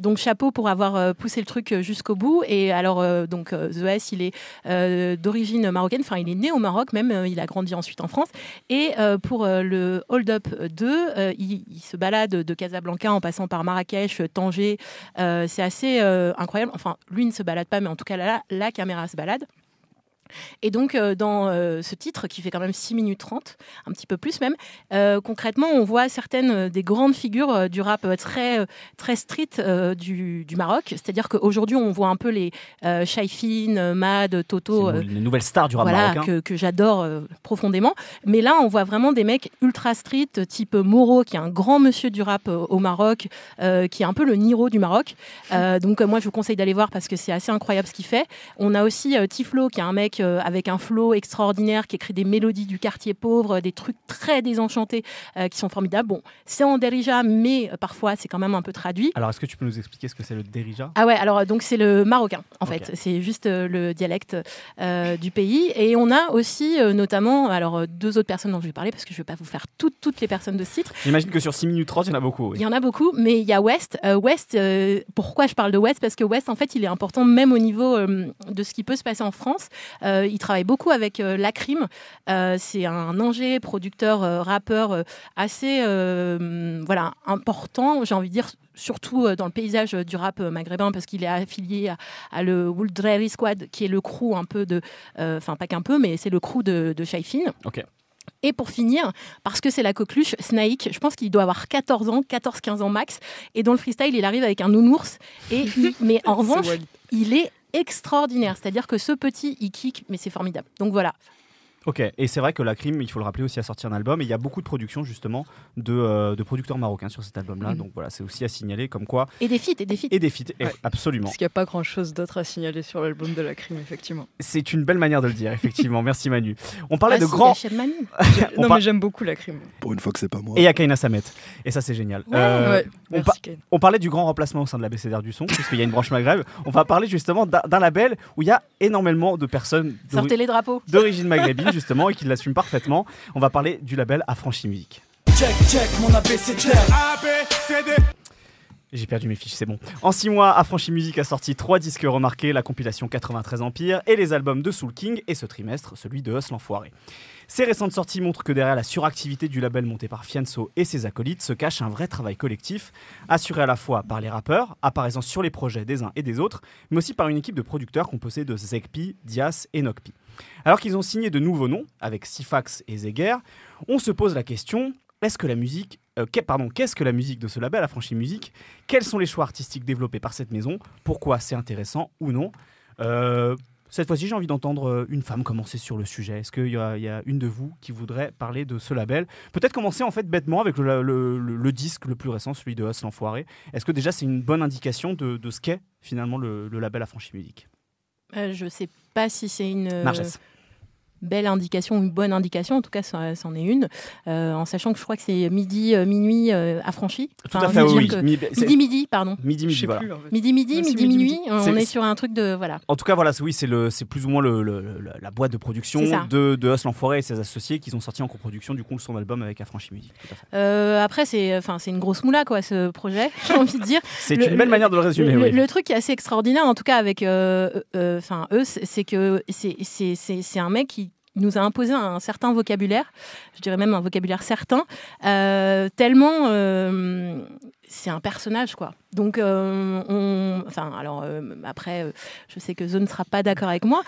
S6: donc chapeau pour avoir poussé le truc jusqu'au bout. Et alors, donc, The il est d'origine marocaine, enfin, il est né au Maroc même, il a grandi ensuite en France. Et pour le Hold Up 2, il, se balade de Casablanca en passant par Marrakech, Tanger. C'est assez incroyable. Enfin, lui ne se balade pas, mais en tout cas, là, la caméra se balade malade. Et donc, euh, dans euh, ce titre, qui fait quand même 6 minutes 30, un petit peu plus même, euh, concrètement, on voit certaines des grandes figures du rap très, très street du, Maroc. C'est-à-dire qu'aujourd'hui, on voit un peu les Shaifin, Mad, Toto. les
S1: nouvelles stars du rap marocain. que,
S6: que j'adore profondément. Mais là, on voit vraiment des mecs ultra street, type Moro, qui est un grand monsieur du rap au Maroc, qui est un peu le Niro du Maroc. donc, moi, je vous conseille d'aller voir parce que c'est assez incroyable ce qu'il fait. On a aussi Tiflo, qui est un mec euh, avec un flow extraordinaire qui écrit des mélodies du quartier pauvre, des trucs très désenchantés euh, qui sont formidables. Bon, c'est en Derija, mais euh, parfois c'est quand même un peu traduit.
S1: Alors, est-ce que tu peux nous expliquer ce que c'est le Derija
S6: Ah ouais, alors donc c'est le marocain en fait, c'est juste le dialecte du pays. Et on a aussi notamment, alors deux autres personnes dont je vais parler parce que je ne vais pas vous faire toutes, toutes les personnes de ce titre.
S1: J'imagine que sur 6 minutes 30, il y en a beaucoup. Il y en
S6: a beaucoup, mais il y a West. Ouest », West, pourquoi je parle de West Parce que West, en fait, il est important même au niveau de ce qui peut se passer en France. Euh, il travaille beaucoup avec euh, Lacrim. Euh, c'est un Angers, producteur, rappeur assez voilà, important, j'ai envie de dire surtout dans le paysage du rap maghrébin parce qu'il est affilié à, le le Wouldreri Squad qui est le crew un peu de enfin pas qu'un peu mais c'est le crew de, de Shaifin. OK. Et pour finir, parce que c'est la coqueluche, Snake, je pense qu'il doit avoir 14 ans, 14-15 ans max, et dans le freestyle, il arrive avec un nounours, et mais en revanche, il est extraordinaire. C'est-à-dire que ce petit, il kick, mais c'est formidable. Donc voilà.
S1: Ok, et c'est vrai que La Crime, il faut le rappeler aussi, a sorti un album et il y a beaucoup de productions justement de, euh, de producteurs marocains sur cet album-là. Mm. Donc voilà, c'est aussi à signaler comme quoi. Et des feats, et des feats. Et des feats, absolument. Parce
S5: qu'il n'y a pas grand-chose d'autre à signaler sur l'album de La Crime, effectivement.
S1: C'est une belle manière de le dire, effectivement. Merci Manu. On parlait de grands. Manu. non, mais j'aime beaucoup La Crime. Pour
S4: une fois que c'est pas moi.
S1: Et Kaina Samet. Et ça, c'est génial. euh, On, parlait du grand remplacement au sein de la BCDR du son, puisqu'il y a une branche Maghreb. On va parler justement d'un label où il y a énormément de personnes. Sortez les drapeaux. D'origine justement et qui l'assume parfaitement. On va parler du label Affranchi Musique. Check, check, mon J'ai perdu mes fiches, c'est bon. En 6 mois, Affranchi Music a sorti 3 disques remarqués, la compilation 93 Empire et les albums de Soul King, et ce trimestre, celui de Us l'Enfoiré. Ces récentes sorties montrent que derrière la suractivité du label monté par Fianso et ses acolytes se cache un vrai travail collectif, assuré à la fois par les rappeurs, apparaissant sur les projets des uns et des autres, mais aussi par une équipe de producteurs composée de Zegpi, Dias et Nokpi. Alors qu'ils ont signé de nouveaux noms, avec Sifax et Zeger, on se pose la question est-ce que la musique. Euh, pardon, qu'est-ce que la musique de ce label, franchi Musique Quels sont les choix artistiques développés par cette maison Pourquoi c'est intéressant ou non euh, Cette fois-ci, j'ai envie d'entendre euh, une femme commencer sur le sujet. Est-ce qu'il y, a une de vous qui voudrait parler de ce label Peut-être commencer en fait bêtement avec le, disque le plus récent, celui de Huss l'Enfoiré. Est-ce que déjà c'est une bonne indication de, ce qu'est finalement le, label franchi Musique
S6: euh, je sais pas si c'est une. Margesse belle indication, une bonne indication, en tout cas c'en est une, euh, en sachant que je crois que c'est midi, euh, minuit euh, affranchi. tout midi, midi, pardon. Midi, midi, midi, midi, midi, minuit, on est... sur un truc de... Voilà.
S1: En tout cas, voilà, oui, c'est plus ou moins la boîte de production de, de Forêt et ses associés qui ont sorti en coproduction du coup son album avec Affranchi Midi
S6: après, c'est une grosse moula, quoi, ce projet, j'ai envie de dire. C'est une belle manière de le résumer, le, truc qui est assez extraordinaire, en tout cas avec eux, c'est que c'est un mec qui il nous a imposé un certain vocabulaire, je dirais même un vocabulaire certain, euh, tellement euh, c'est un personnage quoi. Donc, euh, enfin, alors après, je sais que Zo ne sera pas d'accord avec moi.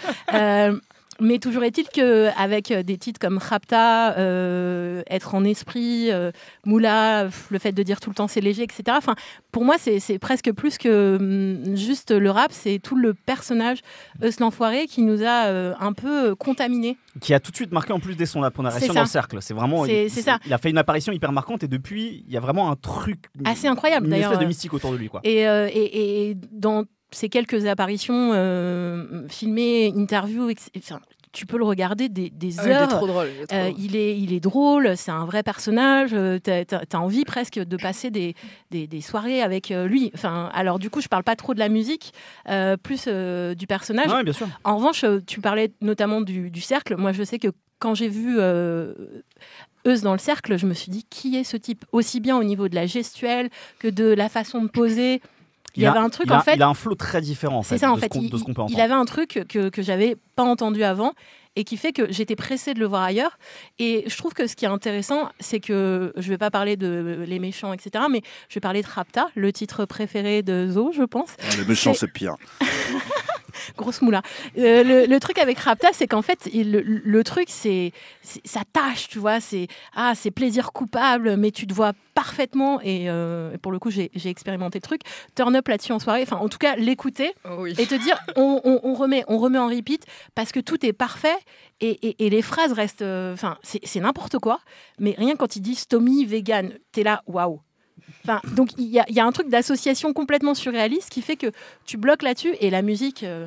S6: Mais toujours est-il que avec euh, des titres comme Rapta, euh, Être en esprit, euh, Moula, le fait de dire tout le temps c'est léger, etc. Enfin, pour moi, c'est presque plus que mm, juste le rap, c'est tout le personnage euslenfoiré l'enfoiré qui nous a un peu contaminé.
S1: Qui a tout de suite marqué en plus des son apparition dans le cercle. C'est vraiment. C'est ça. Il a fait une apparition hyper marquante et depuis, il y a vraiment un truc.
S6: Assez incroyable d'ailleurs. Une espèce de mystique autour de lui. Quoi. Et, et, et dans ces quelques apparitions euh, filmées, interviews, enfin, tu peux le regarder des, heures. Ah il est drôle. Euh, il est, drôle. c'est un vrai personnage. Euh, tu as, envie presque de passer des, soirées avec lui. Enfin, alors du coup, je parle pas trop de la musique, plus du personnage. En revanche, tu parlais notamment du cercle. Moi, je sais que quand j'ai vu Euse dans le cercle, je me suis dit qui est ce type Aussi bien au niveau de la gestuelle que de la façon de poser. Il, y avait un truc en fait. Il a un
S1: flow très différent en ça, en il, qu'on Il avait
S6: un truc que, que j'avais pas entendu avant et qui fait que j'étais pressée de le voir ailleurs. Et je trouve que ce qui est intéressant, c'est que je vais pas parler de Les Méchants, etc., mais je vais parler de Rapta, le titre préféré de Zo, je pense.
S4: Ah, les Méchants, c'est pire.
S6: Grosse moula. Euh, le, truc avec Rapta, c'est qu'en fait, le, truc, c'est sa tâche, tu vois. C'est ah, c'est plaisir coupable, mais tu te vois parfaitement. Et euh, pour le coup, j'ai expérimenté le truc. Turn up là-dessus en soirée. Enfin, en tout cas, l'écouter et te dire, on, remet, on remet en repeat parce que tout est parfait et, les phrases restent. Euh, enfin, c'est n'importe quoi. Mais rien quand il disent Tommy vegan, t'es là, waouh donc il y, a un truc d'association complètement surréaliste qui fait que tu bloques là-dessus et la musique, euh,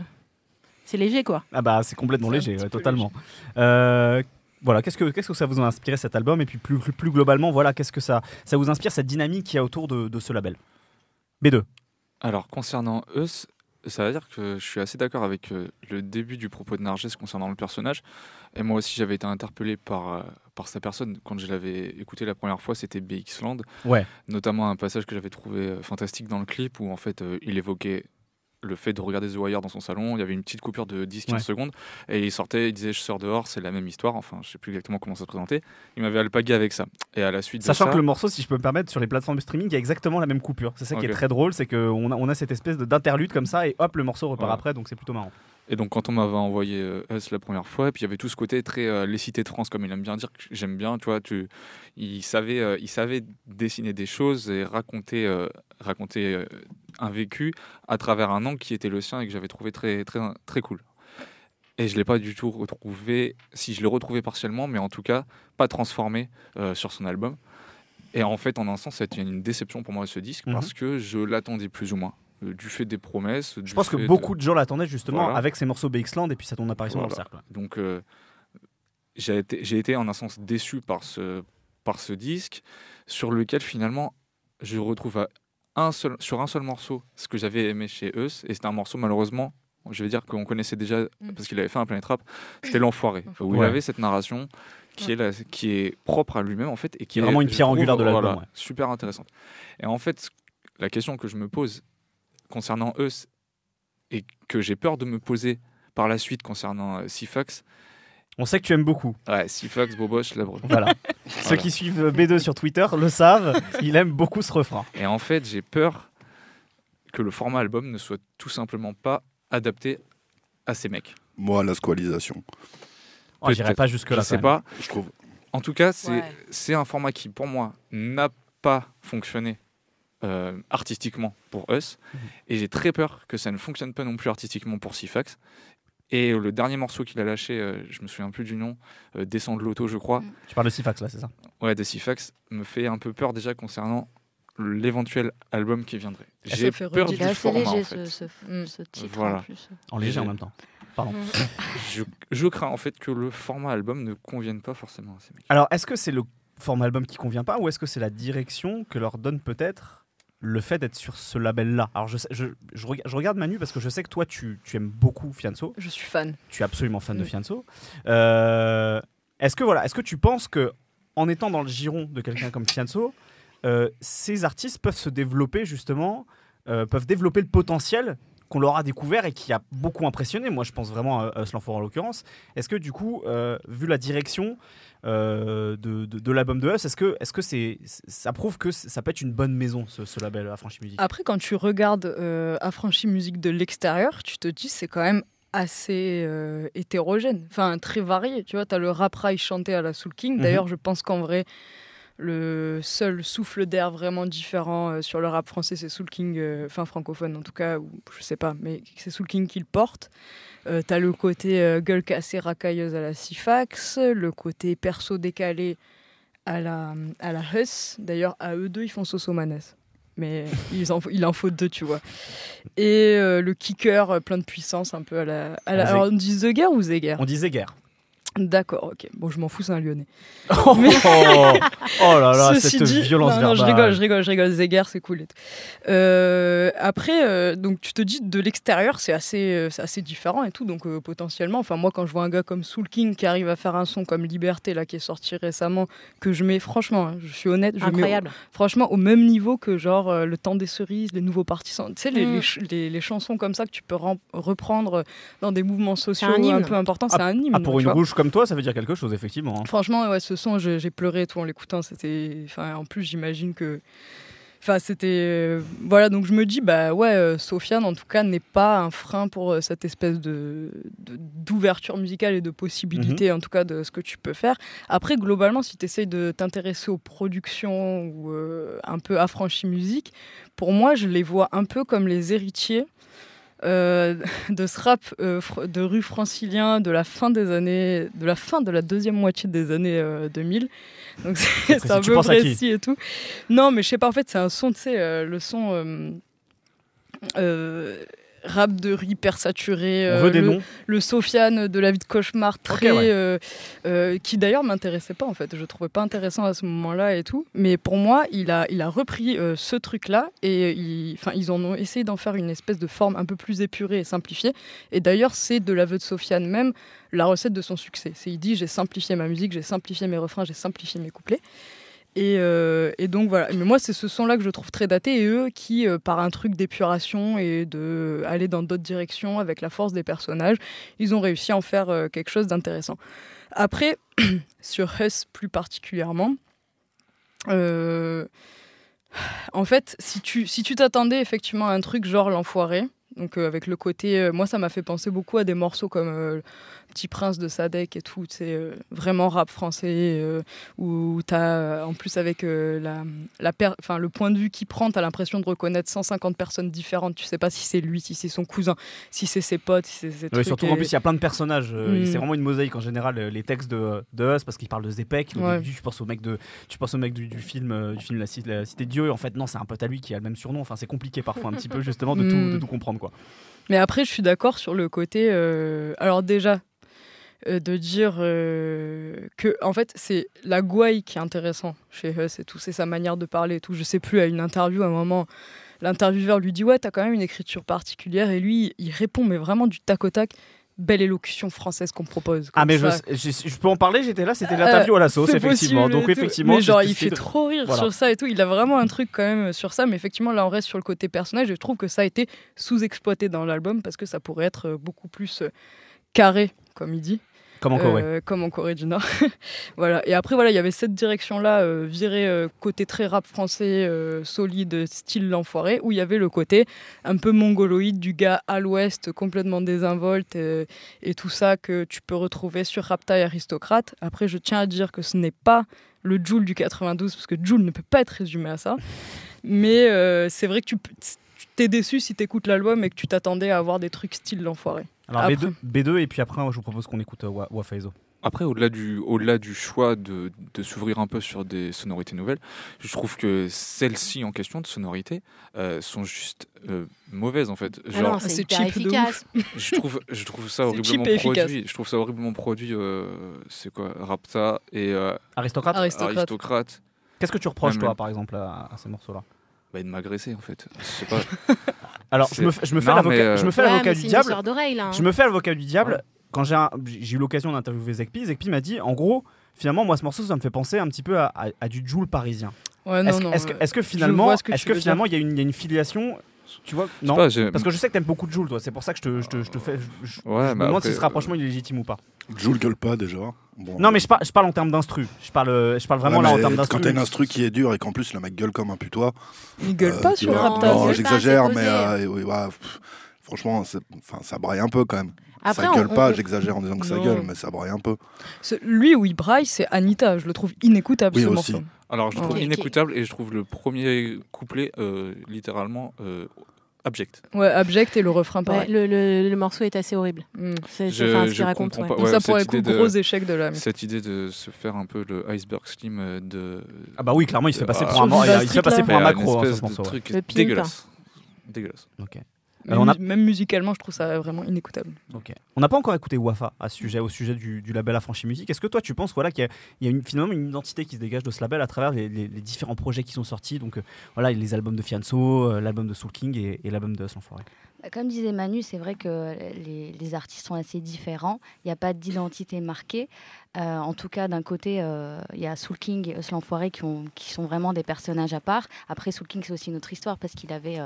S6: c'est léger quoi.
S1: Ah bah c'est complètement léger, totalement. Euh, voilà, qu'est-ce que ça vous a inspiré cet album et puis plus, plus, globalement, voilà, qu'est-ce que ça, ça vous inspire cette dynamique qu'il y a autour de, de ce label B2.
S3: Alors concernant eux, ça veut dire que je suis assez d'accord avec euh, le début du propos de Narges concernant le personnage. Et moi aussi, j'avais été interpellé par, euh, par sa personne. Quand je l'avais écouté la première fois, c'était BX Land. Ouais. Notamment un passage que j'avais trouvé euh, fantastique dans le clip où, en fait, il évoquait le fait de regarder The Wire dans son salon, il y avait une petite coupure de 10-15 secondes, et il sortait, il disait je sors dehors, c'est la même histoire, enfin je sais plus exactement comment ça se présentait, il m'avait alpagué avec ça. Et à la suite Sachant que le
S1: morceau, si je peux me permettre, sur les plateformes de streaming, il y a exactement la même coupure. C'est ça qui est très drôle, c'est qu'on a, on a cette espèce d'interlude comme ça, et hop, le morceau repart après, donc c'est plutôt marrant.
S3: Et donc quand on m'avait envoyé euh, Us la première fois, et puis il y avait tout ce côté très euh, les cités de France, comme il aime bien dire, j'aime bien, tu vois, tu, il, savait, euh, il savait dessiner des choses et raconter, raconter un vécu à travers un angle qui était le sien et que j'avais trouvé très, très, très cool. Et je ne l'ai pas du tout retrouvé, si je l'ai retrouvé partiellement, mais en tout cas pas transformé sur son album. Et en fait, en un sens, c'était une déception pour moi ce disque mhm. parce que je l'attendais plus ou moins. Euh, du fait des promesses. Je pense que beaucoup de,
S1: gens l'attendaient justement avec ces morceaux BXland et puis ça ton apparition dans le cercle.
S3: Donc euh, j'ai été, été en un sens déçu par ce, par ce disque sur lequel finalement je retrouve un seul, sur un seul morceau ce que j'avais aimé chez eux et c'était un morceau malheureusement je vais dire qu'on connaissait déjà mm. parce qu'il avait fait un Planet Rap, c'était l'enfoiré mm. où il avait cette narration qui est, qui est propre à lui-même en fait et qui est vraiment une pierre angulaire de la super intéressante et en fait la question que je me pose concernant eux et que j'ai peur de me poser par la suite concernant euh, Sifax. On sait que tu aimes beaucoup. Ouais, Sifax, Bobosch, la Voilà. Ceux qui
S1: suivent euh, B2 sur Twitter le savent, il aime beaucoup ce refrain.
S3: Et en fait, j'ai peur que le format album ne soit tout simplement pas adapté à ces mecs.
S4: Moi, la squalisation. Oh, J'irai pas jusque-là. Je sais pas. Je trouve.
S3: En tout cas, c'est un format qui, pour moi, n'a pas fonctionné euh, artistiquement pour Us. Mhm. Et j'ai très peur que ça ne fonctionne pas non plus artistiquement pour Sifax. Et le dernier morceau qu'il a lâché, euh, je me souviens plus du nom, euh, Descend de l'auto, je crois. Mm.
S1: Tu parles de Sifax là, c'est ça
S3: Ouais, de Sifax me fait un peu peur déjà concernant l'éventuel album qui viendrait. J'ai peur du ah, format, en fait. ce,
S2: ce mm. titre en, plus.
S3: en léger en même temps. Pardon. Mm. je, je, crains en fait que le format album ne convienne pas forcément à ces
S1: mecs. Alors, est-ce que c'est le format album qui convient pas ou est-ce que c'est la direction que leur donne peut-être le fait d'être sur ce label-là. Alors, je, je, je, regarde Manu parce que je sais que toi, tu, aimes beaucoup Fianso. Je suis fan. Tu es absolument fan de mm. Fianso. Euh, est-ce que, voilà, est-ce que tu penses que en étant dans le giron de quelqu'un comme Fianso, euh, ces artistes peuvent se développer justement, euh, peuvent développer le potentiel qu'on l'aura découvert et qui a beaucoup impressionné. Moi, je pense vraiment à, à en l'occurrence. Est-ce que du coup, euh, vu la direction euh, de, l'album de Us, est-ce que, est-ce que c'est, ça prouve que ça peut être une bonne maison, ce, label Affranchi Musique
S5: Après, quand tu regardes euh, Affranchi Musique de l'extérieur, tu te dis c'est quand même assez hétérogène, enfin très varié. Tu vois, tu as le rap chanté à la Soul King. Mhm. D'ailleurs, je pense qu'en vrai le seul souffle d'air vraiment différent euh, sur le rap français, c'est Soul King, euh, enfin francophone en tout cas, ou je sais pas, mais c'est Soul King qui le porte. Tu euh, T'as le côté gueule cassée racailleuse à la Sifax, le côté perso décalé à la, à la Huss. D'ailleurs, à eux deux, ils font Sosomanes. Mais ils en, il en faut deux, tu vois. Et le kicker plein de puissance, un peu à la. À la alors on dit The ou Zeger On dit Zeger. D'accord, ok. Bon, je m'en fous, c'est un lyonnais. Oh, oh, là là, cette violence non, non, je rigole, je rigole, je rigole. Zéguerre, c'est cool. Euh, après, euh, donc tu te dis de l'extérieur, c'est assez, euh, assez différent et tout. Donc euh, potentiellement, enfin moi, quand je vois un gars comme Soul King qui arrive à faire un son comme Liberté, là, qui est sorti récemment, que je mets, franchement, hein, je suis honnête, je Incroyable. franchement au même niveau que genre Le Temps des Cerises, Les Nouveaux Partisans. Tu sais, les, mm. les, chansons comme ça que tu peux reprendre dans des mouvements sociaux un, un, peu importants, c'est ah, un hymne. Ah, pour une rouge
S1: comme toi, ça veut dire quelque chose, effectivement. Hein.
S5: Franchement, ouais, ce son, j'ai pleuré tout en l'écoutant. C'était, enfin, en plus, j'imagine que, enfin, c'était, euh, voilà. Donc je me dis, bah ouais, euh, Sofiane, en tout cas, n'est pas un frein pour euh, cette espèce de d'ouverture musicale et de possibilités, mm-hmm. en tout cas, de ce que tu peux faire. Après, globalement, si tu essayes de t'intéresser aux productions ou un peu affranchi musique, pour moi, je les vois un peu comme les héritiers. Euh, de ce rap euh, de rue francilien de la fin des années, de la fin de la deuxième moitié des années 2000. Euh, Donc c'est un peu précis et tout. Non, mais je sais pas, en fait, c'est un son, tu sais, le son rap de riz hyper saturé. Euh, le, Sofiane de la vie de cauchemar, très. Euh, euh, qui d'ailleurs m'intéressait pas en fait. Je trouvais pas intéressant à ce moment-là et tout. Mais pour moi, il a, il a repris ce truc-là et ils en ont essayé d'en faire une espèce de forme un peu plus épurée et simplifiée. Et d'ailleurs, c'est de l'aveu de Sofiane même la recette de son succès. C'est il dit j'ai simplifié ma musique, j'ai simplifié mes refrains, j'ai simplifié mes couplets. Euh, et, donc voilà. Mais moi, c'est ce son-là que je trouve très daté et eux qui, euh, par un truc d'épuration et d'aller euh, dans d'autres directions avec la force des personnages, ils ont réussi à en faire quelque chose d'intéressant. Après, sur hess plus particulièrement, en fait, si tu si tu t'attendais effectivement à un truc genre l'enfoiré, donc avec le côté, moi ça m'a fait penser beaucoup à des morceaux comme Petit Prince de Sadek et tout, c'est euh, vraiment rap français euh, où, t'as euh, en plus avec la, la enfin le point de vue qu'il prend, t'as l'impression de reconnaître 150 personnes différentes. Tu sais pas si c'est lui, si c'est son cousin, si c'est ses potes, si c'est Surtout en plus, il y a plein de personnages. Mm. C'est vraiment
S1: une mosaïque en général. Les textes de, de Us parce qu'il parle de Zepek. tu penses au mec de, tu penses au mec du, film, du film la, la, Cité de Dieu. En fait, non, c'est un pote à lui qui a le même surnom. Enfin, c'est compliqué parfois un petit peu justement de, mm. tout, de tout comprendre quoi.
S5: Mais après, je suis d'accord sur le côté. alors déjà, euh, de dire euh, que, en fait, c'est la gouaille qui est intéressant chez Huss et tout, c'est sa manière de parler et tout. Je sais plus, à une interview, à un moment, l'intervieweur lui dit Ouais, t'as quand même une écriture particulière, et lui, il répond, mais vraiment du tac au tac belle élocution française qu'on propose. ah mais
S1: je, peux en parler, j'étais là, c'était euh, l'interview à la sauce, effectivement. Donc effectivement, mais il fait trop rire sur
S5: ça et tout. Il a vraiment un truc quand même sur ça, mais effectivement là on reste sur le côté personnage. Je trouve que ça a été sous-exploité dans l'album parce que ça pourrait être beaucoup plus carré, comme il dit. Euh, comme en Corée. du Nord. voilà. Et après, voilà, il y avait cette direction-là, euh, virée euh, côté très rap français, solide, style l'enfoiré, où il y avait le côté un peu mongoloïde du gars à l'ouest, complètement désinvolte et tout ça que tu peux retrouver sur Raptail Aristocrate. Après, je tiens à dire que ce n'est pas le Joule du 92, parce que Joule ne peut pas être résumé à ça. Mais c'est vrai que tu t'es déçu si tu écoutes l'album et que tu t'attendais à avoir des trucs style l'enfoiré.
S3: Alors
S1: B2, b et puis après, je vous propose qu'on écoute euh, Wafaizo.
S3: Après, au-delà du, au-delà du choix de, de s'ouvrir un peu sur des sonorités nouvelles, je trouve que celles-ci en question de sonorités euh, sont juste euh, mauvaises en fait. Ah Genre, c'est cheap efficace. De je trouve, je trouve ça horriblement produit. Je trouve ça horriblement produit. c'est quoi, Rapta et aristocrate. Aristocrate. Qu'est-ce que tu reproches toi, par exemple, à, à ces morceaux-là bah, de m'agresser en fait. Alors je me, euh, je me fais l'avocat je me du diable. Je me fais l'avocat du diable.
S1: Quand j'ai j'ai eu l'occasion d'interviewer Zekpi, Zekpi m'a dit en gros, finalement, moi, ce morceau, ça me fait penser un petit peu à, du Joule parisien. Est-ce que- finalement, est-ce que finalement, il il y a une filiation tu vois
S4: Non. parce que je
S1: sais que t'aimes beaucoup Joule, toi. C'est pour ça que je te, je te, je te fais. ouais, me demande si ce rapprochement est légitime ou pas.
S4: Joule gueule pas déjà. Bon, non,
S1: mais je, je parle en termes d'instru. Je parle, je parle vraiment là en termes d'instru. Quand t'as une instru
S4: qui est dure et qu'en plus le mec gueule comme un putois. Il gueule euh, pas sur le Non, j'exagère, mais euh, bah, franchement, ça braille un peu quand même. ça gueule pas, j'exagère en disant que ça gueule, mais ça braille un peu.
S5: Lui où il braille, c'est Anita. Je le trouve inécoutable
S3: alors, je trouve inécoutable et je trouve le premier couplet euh, littéralement euh, abject.
S6: Ouais, abject et le refrain pareil. le, morceau est assez horrible. Hmm. C'est ce qu'il raconte. C'est ça pour le gros échec de l'âme.
S3: Cette idée de se faire un peu le iceberg slim euh, de. Ah bah oui, clairement, il se fait passer pour ah, un, il, fait passer pour un macro. Hein, ce dégueulasse.
S1: Dégueulasse. Ok. Euh,
S5: même, musicalement, je trouve ça vraiment inécoutable.
S1: On n'a pas encore écouté Wafa au sujet du, label Affranchi Musique. Est-ce que toi, tu penses voilà, qu'il y a, une, finalement une identité qui se dégage de ce label à travers les, différents projets qui sont sortis Donc euh, voilà, les albums de Fianso, euh, l'album de Soul King et, l'album de Sans Forêt
S2: euh, comme disait Manu, c'est vrai que les, artistes sont assez différents. Il n'y a pas d'identité marquée. Euh, en tout cas, d'un côté, euh, il y a Soul King et Euslan qui, sont vraiment des personnages à part. Après, Soul King, c'est aussi une autre histoire parce qu'il avait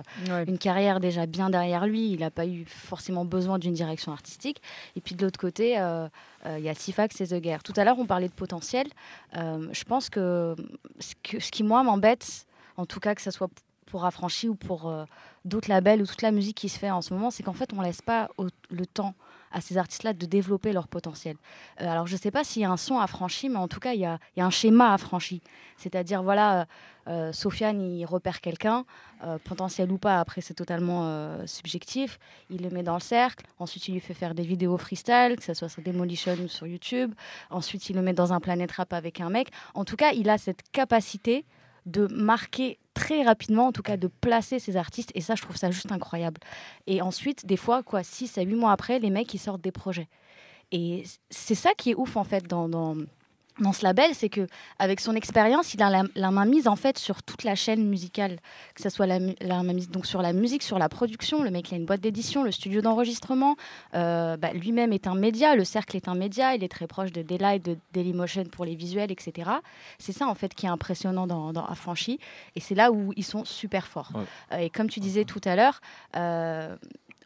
S2: une carrière déjà bien derrière lui. Il n'a pas eu forcément besoin d'une direction artistique. Et puis de l'autre côté, il y a Sifax et The Guerre. Tout à l'heure, on parlait de potentiel. je pense que ce, que ce qui, moi, m'embête, en tout cas, que ce soit pour Affranchi ou pour euh, d'autres labels ou toute la musique qui se fait en ce moment, c'est qu'en fait, on laisse pas le temps à ces artistes-là de développer leur potentiel. Euh, alors, je ne sais pas s'il y a un son affranchi, mais en tout cas, il y a, un schéma affranchi. C'est-à-dire, voilà, euh, Sofiane, il repère quelqu'un, potentiel ou pas, après, c'est totalement subjectif. Il le met dans le cercle. Ensuite, il lui fait faire des vidéos freestyle, que ce soit sur Demolition ou sur YouTube. Ensuite, il le met dans un planète rap avec un mec. En tout cas, il a cette capacité de marquer très rapidement, en tout cas de placer ces artistes. Et ça, je trouve ça juste incroyable. Et ensuite, des fois, quoi, 6 à 8 mois après, les mecs, ils sortent des projets. Et c'est ça qui est ouf, en fait, dans dans ce label, c'est que avec son expérience, il a la, main mise en fait sur toute la chaîne musicale, que ce soit la, donc sur la musique, sur la production. Le mec, il a une boîte d'édition, le studio d'enregistrement. Euh, bah, lui-même est un média, le cercle est un média. Il est très proche de Delight, de Dailymotion pour les visuels, etc. C'est ça en fait qui est impressionnant dans, dans Affranchi, et c'est là où ils sont super forts. Euh, et comme tu disais tout à l'heure. Euh,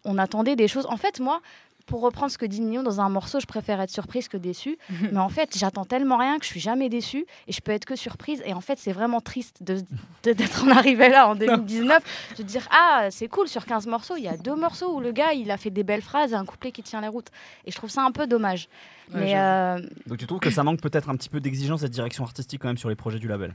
S2: on attendait des choses. En fait, moi, pour reprendre ce que dit Nino dans un morceau, je préfère être surprise que déçue. mais en fait, j'attends tellement rien que je suis jamais déçue et je peux être que surprise. Et en fait, c'est vraiment triste d'être en arrivée là en 2019, de dire ah c'est cool sur 15 morceaux, il y a deux morceaux où le gars il a fait des belles phrases et un couplet qui tient la route. Et je trouve ça un peu dommage. mais euh,
S1: Donc tu trouves que ça manque peut-être un petit peu d'exigence et de direction artistique quand même sur les projets du
S2: label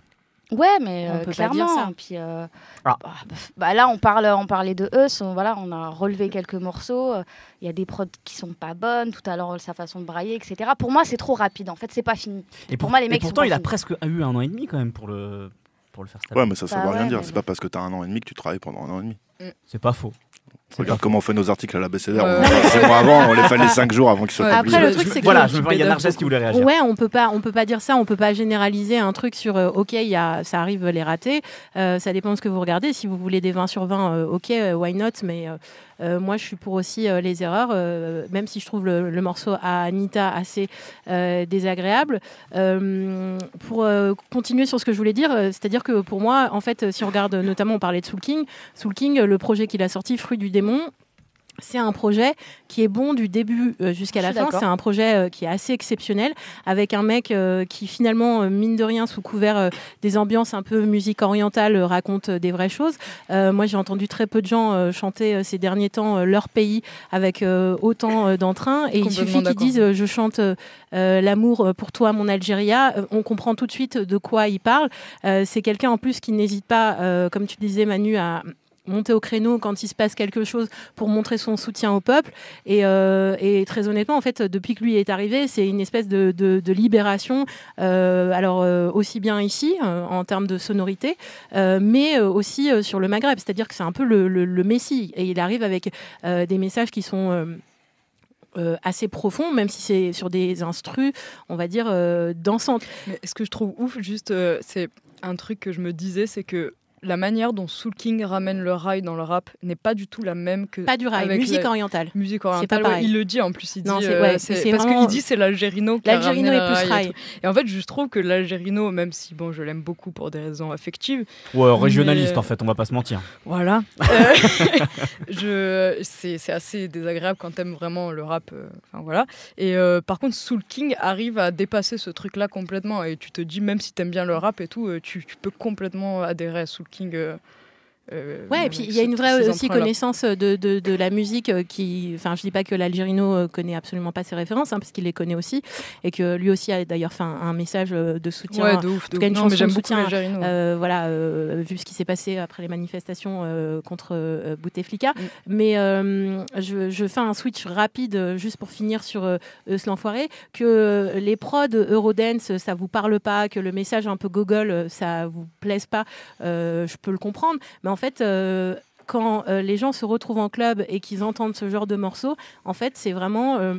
S2: Ouais, mais euh, clairement. Puis, euh, ah. bah, bah, là, on parle, on parlait de eux On, voilà, on a relevé quelques morceaux. Il y a des prods qui sont pas bonnes. Tout à l'heure, sa façon de brailler, etc. Pour moi, c'est trop rapide. En fait, c'est pas fini. Et pour, moi, les mecs. pourtant, il a
S1: presque eu un an et demi quand même pour le pour le faire. Ouais, mais ça, ne bah
S4: veut rien dire. C'est pas parce que tu as un an et demi que tu travailles pendant un an et demi. Mm. C'est pas faux. Regarde comment on fait nos articles à la BCDR. Euh, avant, on les fait les 5 jours avant qu'ils soient ouais, publiés. Après, le truc, c'est que voilà, il y a
S1: Narges
S6: qui voulait réagir. Ouais, on peut pas, on peut pas dire ça. On peut pas généraliser un truc sur euh, OK, y a, ça arrive les ratés. Euh, ça dépend de ce que vous regardez. Si vous voulez des 20 sur 20, OK, why not Mais euh, moi, je suis pour aussi euh, les erreurs, euh, même si je trouve le, morceau à Anita assez désagréable. pour continuer sur ce que je voulais dire, c'est-à-dire que pour moi, en fait, si on regarde notamment, on parlait de Soul King, Soul King, le projet qu'il a sorti, Fruit du démon, c'est un projet qui est bon du début euh, jusqu'à la fin. C'est un projet euh, qui est assez exceptionnel avec un mec euh, qui finalement, mine de rien, sous couvert des ambiances un peu musique orientale, raconte des vraies choses. moi, j'ai entendu très peu de gens chanter ces derniers temps leur pays avec autant d'entrain. Et il suffit qu'ils disent je chante l'amour pour toi, mon Algérie, On comprend tout de suite de quoi il parle. c'est quelqu'un en plus qui n'hésite pas, comme tu disais Manu, à monter au créneau quand il se passe quelque chose pour montrer son soutien au peuple. Et, euh, très honnêtement, en fait, depuis que lui est arrivé, c'est une espèce de, libération. Euh, alors euh, aussi bien ici en termes de sonorité, mais aussi sur le Maghreb. C'est-à-dire que c'est un peu le, messie et il arrive avec des messages qui sont assez profonds même
S5: si c'est sur des instrus, on va dire, euh, dansantes. ce que je trouve ouf, juste, c'est un truc que je me disais, c'est que la manière dont Soul King ramène le rail dans le rap n'est pas du tout la même que pas du rail musique la... orientale musique orientale il le dit en plus il dit euh, c'est, c'est, parce qu'il dit c'est l'algérino qui l'algérino est plus rail et, en fait je trouve que l'algérino même si bon je l'aime beaucoup pour des raisons affectives Ou régionaliste en fait on va pas se mentir voilà euh, je c'est, c'est assez désagréable quand t'aimes vraiment le rap euh, voilà et par contre Soul King arrive à dépasser ce truc là complètement et tu te dis même si t'aimes bien le rap et tout tu, tu peux complètement adhérer à Soul King euh, Euh, ouais, et puis il y a une vraie euh, aussi connaissance
S6: euh, de, de, la musique qui, enfin, je dis pas que l'Algérino connaît absolument pas ses références, hein, parce qu'il les connaît aussi, et que lui aussi a d'ailleurs fait un, message de soutien. Ouais, de de soutien. voilà, vu ce qui s'est passé après les manifestations contre Bouteflika. Mm. Mais je, fais un switch rapide juste pour finir sur ce l'enfoiré, que les prods Eurodance, ça vous parle pas, que le message un peu gogol, ça vous plaise pas, je peux le comprendre, mais en en fait, euh, quand euh, les gens se retrouvent en club et qu'ils entendent ce genre de morceaux, en fait, c'est vraiment. Euh,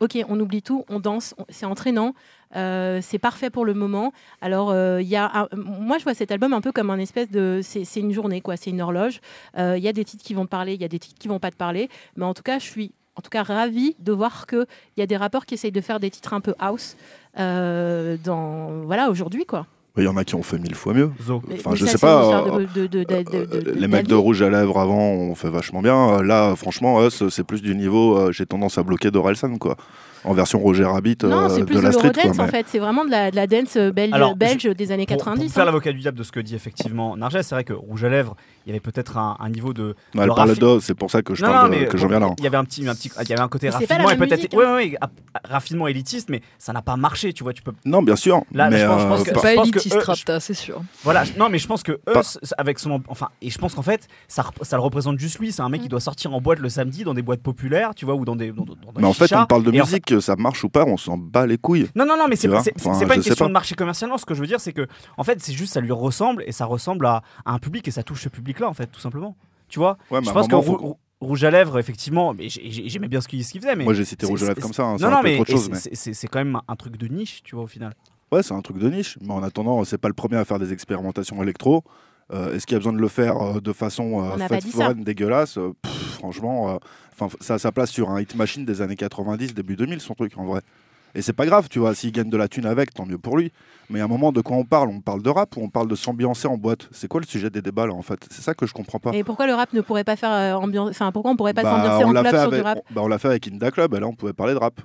S6: ok, on oublie tout, on danse, c'est entraînant, c'est parfait pour le moment. Alors, il y a, moi, je vois cet album un peu comme un espèce de, c'est une journée, quoi, c'est une horloge. Il y a des titres qui vont parler, il y a des titres qui vont pas te parler, mais en tout cas, je suis en tout cas ravie de voir qu'il y a des rapports qui essayent de faire des titres un peu house dans, voilà, aujourd'hui, quoi.
S4: Il y en a qui ont fait mille fois mieux. Enfin, je sais pas. les mecs de rouge à lèvres avant ont fait vachement bien. Euh, là, franchement, c'est plus du niveau. Euh, j'ai tendance à bloquer Dorelsan, quoi. En version Roger Rabbit non, euh, c'est plus de la street. en
S6: fait. C'est vraiment de la, dance belge, des
S1: années 90. Pour faire hein. l'avocat du diable de ce que dit effectivement Narges, c'est vrai que rouge à lèvres il y avait peut-être un, niveau de.
S4: elle parle c'est pour ça que je viens là.
S1: Il y avait un il y avait un côté raffinement hein. raffinement élitiste, mais ça n'a pas marché, tu vois, tu peux.
S4: Non, bien sûr. Là, pas élitiste,
S5: c'est sûr.
S1: Voilà, non, mais je pense que eux, avec son, enfin, et je pense qu'en fait, ça, ça le représente juste lui. C'est un mec qui mm. doit sortir en boîte le samedi dans des boîtes populaires, tu vois, ou dans des. mais en fait, on
S4: parle de musique, ça marche ou pas, on s'en bat les couilles. Non, non, non, mais c'est pas une question de
S1: marché commercialement. Ce que je veux dire, c'est que en fait, c'est juste, ça lui ressemble et ça ressemble à un public et ça touche ce public là en fait, tout simplement. Tu vois Je pense que Rouge à lèvres, effectivement, mais j'aimais bien ce qu'il faisait. Mais Moi, j'ai cité Rouge à lèvres comme ça. Hein, mais c'est quand même un truc de niche, tu vois, au final.
S4: Ouais, c'est un truc de niche. Mais en attendant, c'est pas le premier à faire des expérimentations électro. Euh, est-ce qu'il a besoin de le faire euh, de façon euh, dégueulasse euh, franchement Franchement, ça a sa place sur un hit machine des années 90, début 2000, son truc en vrai. Et c'est pas grave, tu vois, s'il gagne de la thune avec, tant mieux pour lui. Mais à un moment, de quoi on parle On parle de rap ou on parle de s'ambiancer en boîte C'est quoi le sujet des débats là en fait C'est ça que je comprends pas. Et
S6: pourquoi le rap ne pourrait pas faire euh, ambiance Enfin, pourquoi on pourrait pas bah, s'ambiancer en club sur du rap
S4: bah, on, l'a fait avec Inda Club, et là on pouvait parler de rap.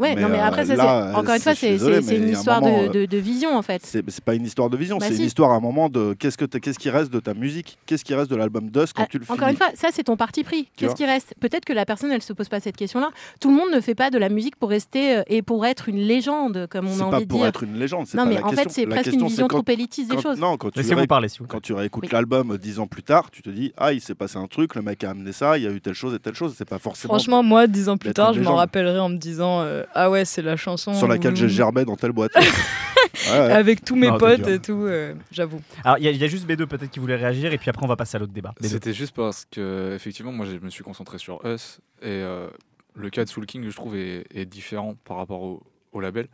S4: Ouais, mais non, mais euh, après, ça, encore une fois, c'est une histoire euh, de,
S6: vision, en fait.
S4: C'est pas une histoire de vision, bah c'est une histoire à un moment de qu'est-ce que qu'est-ce qui reste de ta musique, qu'est-ce qui reste de l'album Dust quand ah, tu le Encore une
S6: fois, ça, c'est ton parti pris. Qu'est-ce qui reste Peut-être que la personne, elle se pose pas cette question-là. Tout le monde ne fait pas de la musique pour rester euh, et pour être une légende, comme on a envie de dire. C'est pas pour être une légende. Non, mais en fait, c'est presque une vision
S4: trop élitiste des choses. Non, quand tu réécoutes l'album dix ans plus tard, tu te dis, ah, il s'est passé un truc, le mec a amené ça, il y a eu telle chose et telle chose. C'est pas forcément. Franchement, moi, dix ans plus tard, je m'en
S5: rappellerai en me disant ah ouais, c'est la chanson. Sur laquelle j'ai germé dans telle boîte. Avec tous mes potes et tout, euh, j'avoue.
S1: Alors, il y, a juste B2 peut-être qui voulait réagir, et puis après, on va passer à l'autre débat. C'était
S3: juste parce que, effectivement, moi, je me suis concentré sur Us, et euh, le cas de Soul King, je trouve, est, différent par rapport au, label.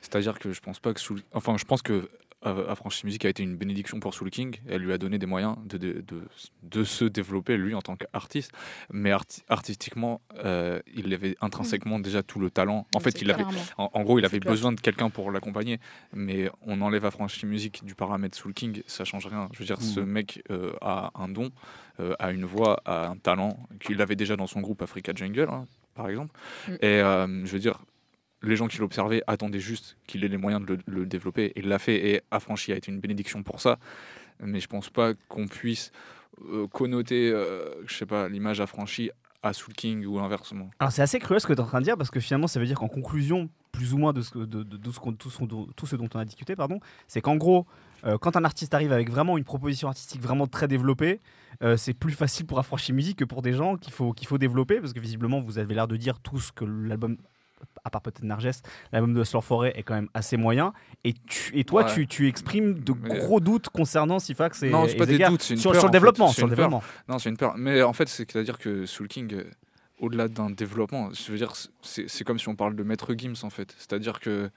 S3: C'est-à-dire que je pense pas que Soul... enfin je pense que Franchise Music a été une bénédiction pour Soul King. Elle lui a donné des moyens de, de, se développer, lui, en tant qu'artiste. Mais artistiquement, euh, il avait intrinsèquement mm. déjà tout le talent. En fait, il avait, en, gros, il avait besoin de quelqu'un pour l'accompagner. Mais on enlève Franchise Music du paramètre Soul King, ça change rien. Je veux dire, ce mm. mec euh, a un don, euh, a une voix, a un talent qu'il avait déjà dans son groupe Africa Jungle, hein, par exemple. Mm. Et je veux dire, les gens qui l'observaient attendaient juste qu'il ait les moyens de le, développer. Il l'a fait et Affranchi a été une bénédiction pour ça. Mais je pense pas qu'on puisse euh, connoter, euh, je sais pas, l'image Affranchi à Soul King ou inversement.
S1: c'est assez cruel ce que tu es en train de dire parce que finalement ça veut dire qu'en conclusion, plus ou moins de ce, de, de, tout ce, dont on a discuté, pardon, c'est qu'en gros, euh, quand un artiste arrive avec vraiment une proposition artistique vraiment très développée, c'est plus facile pour Affranchi Musique que pour des gens qu'il faut, qu'il faut développer, parce que visiblement, vous avez l'air de dire tout ce que l'album à part peut-être Narges, l'album de Slore Forêt est quand même assez moyen. Et, et toi, tu, exprimes de gros doutes concernant Sifax et Non, c'est pas des doutes, c'est une sur, peur. le développement.
S3: Non, c'est une peur. Mais en fait, c'est-à-dire que Soul King, euh, au-delà d'un développement, je veux dire, c'est comme si on parle de Maître Gims, en fait. C'est-à-dire que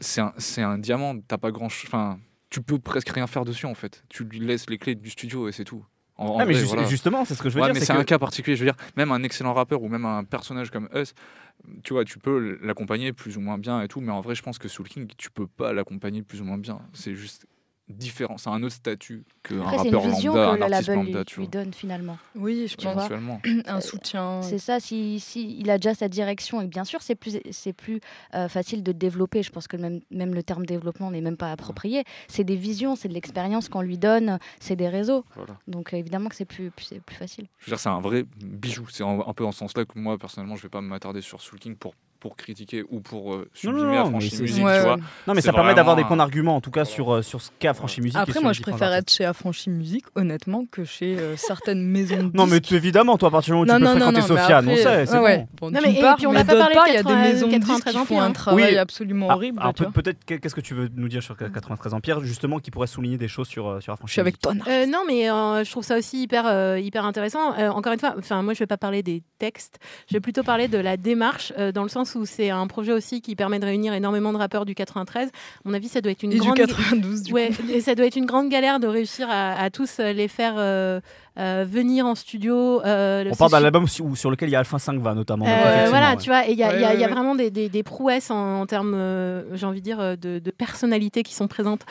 S3: c'est un, diamant, t'as pas grand. Enfin, tu peux presque rien faire dessus, en fait. Tu lui laisses les clés du studio et c'est tout. Ah, justement, c'est ce que je veux dire. c'est un cas particulier. Je veux dire, même un excellent rappeur ou même un personnage comme Us, tu vois, tu peux l'accompagner plus ou moins bien et tout. Mais en vrai, je pense que Soul King, tu peux pas l'accompagner plus ou moins bien. C'est juste différent, c'est un autre statut qu'un rappeur lambda, que un artiste label lambda, lui,
S2: lui, donne finalement. Oui, je pense. un euh, soutien. C'est ça, si, si, il a déjà sa direction et bien sûr c'est plus c'est plus euh, facile de développer. Je pense que même même le terme développement n'est même pas approprié. C'est des visions, c'est de l'expérience qu'on lui donne, c'est des réseaux. Donc euh, évidemment que c'est plus, plus, plus facile.
S3: Je veux dire, c'est un vrai bijou. C'est un, peu en ce sens-là que moi personnellement, je vais pas m'attarder sur Soul King pour pour critiquer ou pour euh, sublimer non, Affranchi Musique, tu vois. Non, mais ça permet d'avoir des points
S1: d'argument, en tout cas, sur, euh, sur ce qu'a franchi Musique. Après, moi, je préfère
S5: être chez Affranchi euh, Musique, honnêtement, que chez certaines maisons de Non, mais
S1: évidemment, toi, à partir du moment où tu peux fréquenter Sofiane, on sait, c'est bon. non, mais,
S5: et puis, on n'a pas parlé il y a des maisons de qui font un travail absolument ah, horrible.
S1: Peut-être, qu'est-ce que tu veux nous dire sur 93 Empire, justement, qui pourrait souligner des choses sur Affranchi Je suis avec toi,
S6: Non, mais je trouve ça aussi hyper hyper intéressant. Encore une fois, enfin, moi, je vais pas parler des textes, je vais plutôt parler de la démarche, dans le sens où c'est un projet aussi qui permet de réunir énormément de rappeurs du 93. À mon avis, ça doit être une grande. 92, Et ça doit être une grande galère de réussir à, tous les faire. Euh, euh, venir en studio. Euh, on parle d'un album
S1: sur, lequel il y a Alpha 5 va notamment. Euh, voilà,
S6: tu vois, il y, a vraiment des, prouesses en, termes, j'ai envie de dire, de, de personnalités qui sont présentes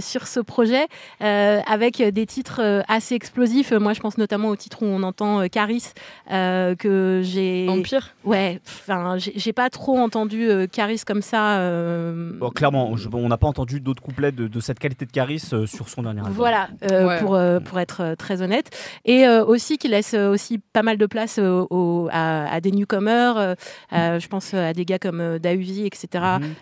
S6: sur ce projet, avec des titres assez explosifs. Moi, je pense notamment au titre où on entend Caris, que j'ai. Empire Ouais, enfin, j'ai pas trop entendu Caris comme ça. Bon,
S1: clairement, on n'a pas entendu d'autres couplets de, de, cette qualité de Caris sur son dernier album.
S6: Voilà, pour, mm. pour être très honnête et euh, aussi qui laisse euh, aussi pas mal de place euh, à, des newcomers, mm. je pense à des gars comme Dahuzi, etc.